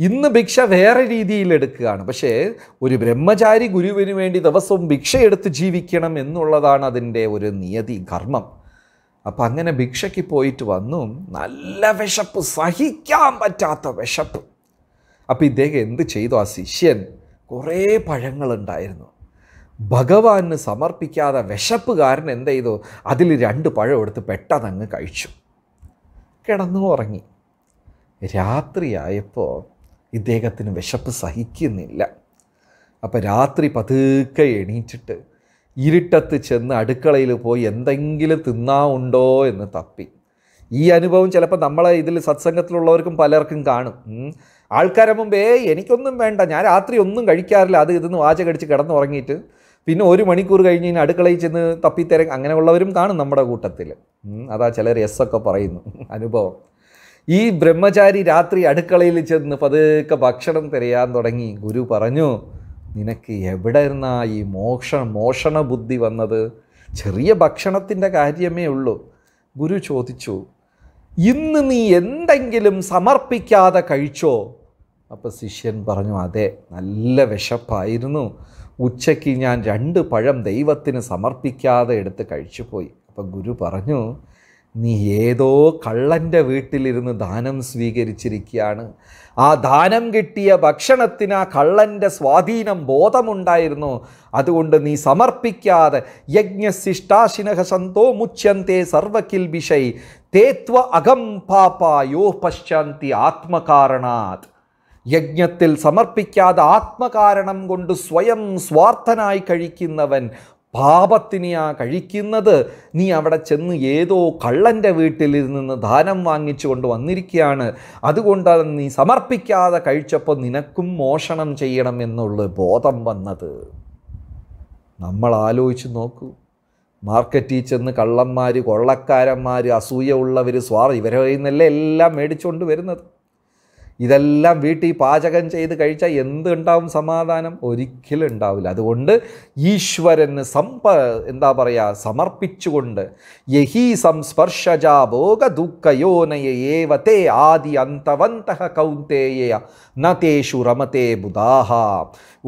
ഇന്ന് ഭിക്ഷ വേറെ രീതിയിൽ എടുക്കുകയാണ് പക്ഷേ ഒരു ബ്രഹ്മചാരി ഗുരുവിന് വേണ്ടി ദിവസവും ഭിക്ഷ എടുത്ത് ജീവിക്കണം എന്നുള്ളതാണ് അതിൻ്റെ ഒരു നിയതി കർമ്മം അപ്പം അങ്ങനെ ഭിക്ഷയ്ക്ക് പോയിട്ട് വന്നു നല്ല വിശപ്പ് സഹിക്കാൻ പറ്റാത്ത വിശപ്പ് അപ്പോൾ ഇദ്ദേഹം എന്ത് ചെയ്തു ആ ശിഷ്യൻ കുറേ പഴങ്ങളുണ്ടായിരുന്നു ഭഗവാന് സമർപ്പിക്കാതെ വിശപ്പുകാരൻ എന്ത് ചെയ്തു അതിൽ രണ്ട് പഴം എടുത്ത് പെട്ടതങ്ങ് കഴിച്ചു കിടന്നു ഉറങ്ങി രാത്രിയായപ്പോൾ ഇദ്ദേഹത്തിന് വിശപ്പ് സഹിക്കുന്നില്ല അപ്പോൾ രാത്രി പതുക്കെ എണീറ്റിട്ട് ഇരുട്ടത്ത് ചെന്ന് അടുക്കളയിൽ പോയി എന്തെങ്കിലും തിന്നാവുണ്ടോ എന്ന് തപ്പി ഈ അനുഭവം ചിലപ്പോൾ നമ്മളെ ഇതിൽ സത്സംഗത്തിലുള്ളവർക്കും പലർക്കും കാണും ആൾക്കാരെ മുമ്പേ എനിക്കൊന്നും വേണ്ട ഞാൻ രാത്രി ഒന്നും കഴിക്കാറില്ല അത് ഇതെന്ന് കടിച്ച് കിടന്നുറങ്ങിയിട്ട് പിന്നെ ഒരു മണിക്കൂർ കഴിഞ്ഞ് ഇനി അടുക്കളയിൽ ചെന്ന് തപ്പിത്തിരങ്ങ് അങ്ങനെയുള്ളവരും കാണും നമ്മുടെ കൂട്ടത്തിൽ അതാ ചിലർ എസ് ഒക്കെ പറയുന്നു അനുഭവം ഈ ബ്രഹ്മചാരി രാത്രി അടുക്കളയിൽ ചെന്ന് പതുക്കെ ഭക്ഷണം തിരയാൻ തുടങ്ങി ഗുരു പറഞ്ഞു നിനക്ക് എവിടെ നിന്നാ ഈ മോക്ഷ മോഷണ ബുദ്ധി വന്നത് ചെറിയ ഭക്ഷണത്തിൻ്റെ കാര്യമേ ഉള്ളൂ ഗുരു ചോദിച്ചു ഇന്ന് നീ എന്തെങ്കിലും സമർപ്പിക്കാതെ കഴിച്ചോ അപ്പോൾ ശിഷ്യൻ പറഞ്ഞു അതെ നല്ല വിശപ്പായിരുന്നു ഉച്ചയ്ക്ക് ഞാൻ രണ്ട് പഴം ദൈവത്തിന് സമർപ്പിക്കാതെ എടുത്ത് കഴിച്ചു പോയി അപ്പോൾ ഗുരു പറഞ്ഞു നീ ഏതോ കള്ളൻ്റെ വീട്ടിലിരുന്ന് ദാനം സ്വീകരിച്ചിരിക്കുകയാണ് ആ ദാനം കിട്ടിയ ഭക്ഷണത്തിന് ആ കള്ളൻ്റെ സ്വാധീനം ബോധമുണ്ടായിരുന്നു അതുകൊണ്ട് നീ സമർപ്പിക്കാതെ യജ്ഞശിഷ്ടാശിനഹ സന്തോ മുച്യന്തേ സർവകിൽ ബിഷൈ തേത്വ അകം യോ പശ്ചാന്തി ആത്മകാരണാത് യജ്ഞത്തിൽ സമർപ്പിക്കാതെ ആത്മകാരണം കൊണ്ട് സ്വയം സ്വാർത്ഥനായി കഴിക്കുന്നവൻ പാപത്തിനെയാ കഴിക്കുന്നത് നീ അവിടെ ചെന്ന് ഏതോ കള്ളൻ്റെ വീട്ടിൽ നിന്ന് ദാനം വാങ്ങിച്ചു കൊണ്ട് വന്നിരിക്കുകയാണ് അതുകൊണ്ട് നീ സമർപ്പിക്കാതെ കഴിച്ചപ്പോൾ നിനക്കും മോഷണം ചെയ്യണം എന്നുള്ള ബോധം വന്നത് നമ്മൾ ആലോചിച്ച് നോക്കൂ മാർക്കറ്റിൽ ചെന്ന് കള്ളന്മാർ കൊള്ളക്കാരന്മാർ അസൂയ ഉള്ളവർ സ്വാർ ഇവരെ നിന്നല്ലേ എല്ലാം മേടിച്ചുകൊണ്ട് വരുന്നത് ഇതെല്ലാം വീട്ടിൽ പാചകം ചെയ്ത് കഴിച്ചാൽ എന്തുണ്ടാവും സമാധാനം ഒരിക്കലും ഉണ്ടാവില്ല അതുകൊണ്ട് ഈശ്വരന് സമ്പ എന്താ പറയുക സമർപ്പിച്ചുകൊണ്ട് യഹി സംസ്പർശജാ ഭോഗ ദുഃഖയോനയേവ തേ ആദി അന്തവന്ത കൗന്തേയ നേഷു രമതേ ബുധാഹ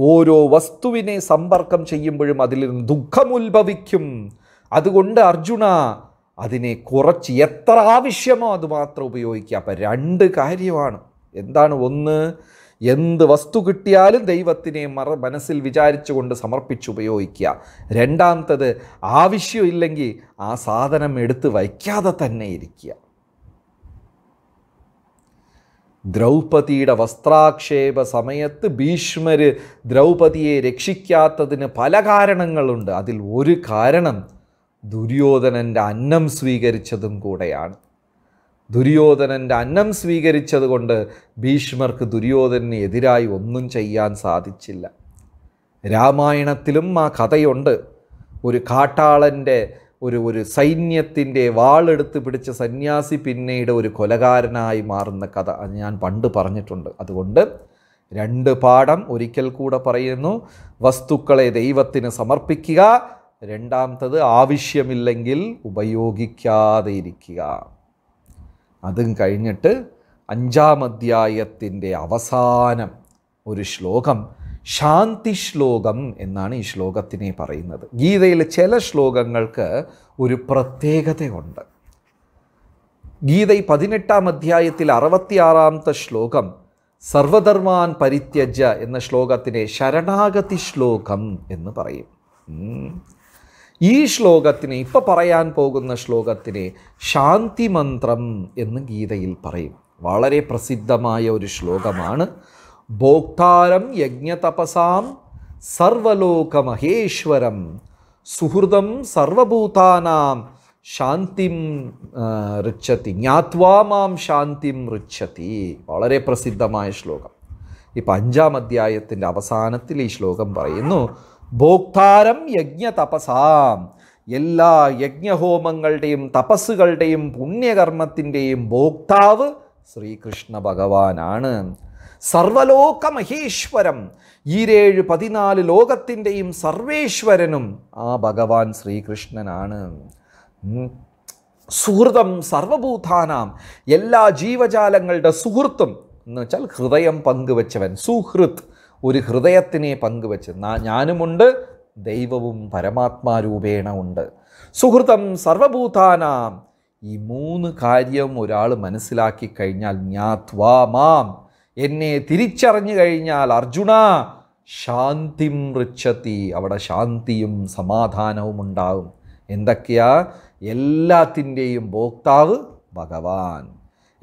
ഓരോ വസ്തുവിനെ സമ്പർക്കം ചെയ്യുമ്പോഴും അതിൽ നിന്ന് ദുഃഖമുത്ഭവിക്കും അതുകൊണ്ട് അർജുന അതിനെ കുറച്ച് എത്ര ആവശ്യമോ അത് മാത്രം ഉപയോഗിക്കുക അപ്പം രണ്ട് കാര്യമാണ് എന്താണ് ഒന്ന് എന്ത് വസ്തു കിട്ടിയാലും ദൈവത്തിനെ മറ മനസ്സിൽ വിചാരിച്ചുകൊണ്ട് സമർപ്പിച്ച് ഉപയോഗിക്കുക രണ്ടാമത്തത് ആവശ്യമില്ലെങ്കിൽ ആ സാധനം എടുത്ത് വയ്ക്കാതെ തന്നെ ഇരിക്കുക ദ്രൗപതിയുടെ വസ്ത്രാക്ഷേപ സമയത്ത് ഭീഷ്മർ ദ്രൗപതിയെ രക്ഷിക്കാത്തതിന് പല കാരണങ്ങളുണ്ട് അതിൽ ഒരു കാരണം ദുര്യോധനൻ്റെ അന്നം സ്വീകരിച്ചതും കൂടെയാണ് ദുര്യോധനൻ്റെ അന്നം സ്വീകരിച്ചതുകൊണ്ട് ഭീഷ്മർക്ക് ദുര്യോധനന് എതിരായി ഒന്നും ചെയ്യാൻ സാധിച്ചില്ല രാമായണത്തിലും ആ കഥയുണ്ട് ഒരു കാട്ടാളൻ്റെ ഒരു ഒരു സൈന്യത്തിൻ്റെ വാളെടുത്ത് പിടിച്ച സന്യാസി പിന്നീട് ഒരു കൊലകാരനായി മാറുന്ന കഥ ഞാൻ പണ്ട് പറഞ്ഞിട്ടുണ്ട് അതുകൊണ്ട് രണ്ട് പാഠം ഒരിക്കൽ കൂടെ പറയുന്നു വസ്തുക്കളെ ദൈവത്തിന് സമർപ്പിക്കുക രണ്ടാമത്തത് ആവശ്യമില്ലെങ്കിൽ ഉപയോഗിക്കാതെ ഇരിക്കുക അതും കഴിഞ്ഞിട്ട് അഞ്ചാം അധ്യായത്തിൻ്റെ അവസാനം ഒരു ശ്ലോകം ശാന്തി ശ്ലോകം എന്നാണ് ഈ ശ്ലോകത്തിനെ പറയുന്നത് ഗീതയിലെ ചില ശ്ലോകങ്ങൾക്ക് ഒരു പ്രത്യേകതയുണ്ട് ഗീത പതിനെട്ടാം അധ്യായത്തിൽ അറുപത്തിയാറാമത്തെ ശ്ലോകം സർവധർമാൻ പരിത്യജ എന്ന ശ്ലോകത്തിനെ ശരണാഗതി ശ്ലോകം എന്ന് പറയും ഈ ശ്ലോകത്തിനെ ഇപ്പോൾ പറയാൻ പോകുന്ന ശ്ലോകത്തിനെ ശാന്തിമന്ത്രം എന്ന് ഗീതയിൽ പറയും വളരെ പ്രസിദ്ധമായ ഒരു ശ്ലോകമാണ് ഭോക്താരം യജ്ഞതപസാം സർവലോകമഹേശ്വരം സുഹൃതം സർവഭൂതാനാം ശാന്തിം ഋച്ഛതി ജ്ഞാത്വാ മാം ശാന്തിം ഋച്ഛതി വളരെ പ്രസിദ്ധമായ ശ്ലോകം ഇപ്പം അഞ്ചാം അധ്യായത്തിൻ്റെ അവസാനത്തിൽ ഈ ശ്ലോകം പറയുന്നു ഭോക്താരം യജ്ഞ തപസാം എല്ലാ യജ്ഞഹോമങ്ങളുടെയും തപസ്സുകളുടെയും പുണ്യകർമ്മത്തിൻ്റെയും ഭോക്താവ് ശ്രീകൃഷ്ണ ഭഗവാനാണ് സർവലോക മഹേശ്വരം ഈരേഴ് പതിനാല് ലോകത്തിൻ്റെയും സർവേശ്വരനും ആ ഭഗവാൻ ശ്രീകൃഷ്ണനാണ് സുഹൃതം സർവഭൂതാനാം എല്ലാ ജീവജാലങ്ങളുടെ സുഹൃത്തും എന്ന് വെച്ചാൽ ഹൃദയം പങ്കുവച്ചവൻ സുഹൃത്ത് ഒരു ഹൃദയത്തിനെ പങ്കുവെച്ച് ഞാനുമുണ്ട് ദൈവവും പരമാത്മാരൂപേണ ഉണ്ട് സുഹൃതം സർവഭൂതാനാം ഈ മൂന്ന് കാര്യം ഒരാൾ മനസ്സിലാക്കി കഴിഞ്ഞാൽ ജ്ഞാത്വാ മാം എന്നെ തിരിച്ചറിഞ്ഞു കഴിഞ്ഞാൽ അർജുന ശാന്തിം മൃച്ഛത്തി അവിടെ ശാന്തിയും സമാധാനവും ഉണ്ടാകും എന്തൊക്കെയാ എല്ലാത്തിൻ്റെയും ഭോക്താവ് ഭഗവാൻ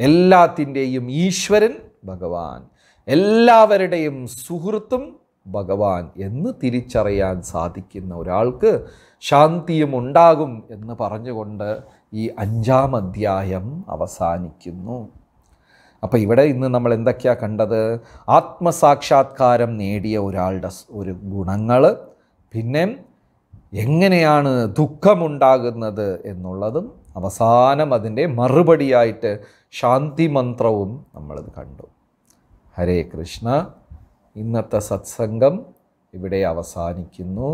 എല്ലാത്തിൻ്റെയും ഈശ്വരൻ ഭഗവാൻ എല്ലാവരുടെയും സുഹൃത്തും ഭഗവാൻ എന്ന് തിരിച്ചറിയാൻ സാധിക്കുന്ന ഒരാൾക്ക് ശാന്തിയും ഉണ്ടാകും എന്ന് പറഞ്ഞുകൊണ്ട് ഈ അഞ്ചാം അധ്യായം അവസാനിക്കുന്നു അപ്പോൾ ഇവിടെ ഇന്ന് നമ്മൾ എന്തൊക്കെയാണ് കണ്ടത് ആത്മസാക്ഷാത്കാരം നേടിയ ഒരാളുടെ ഒരു ഗുണങ്ങൾ പിന്നെ എങ്ങനെയാണ് ദുഃഖമുണ്ടാകുന്നത് എന്നുള്ളതും അവസാനം അതിൻ്റെ മറുപടിയായിട്ട് ശാന്തി മന്ത്രവും നമ്മളത് കണ്ടു ഹരേ കൃഷ്ണ ഇന്നത്തെ സത്സംഗം ഇവിടെ അവസാനിക്കുന്നു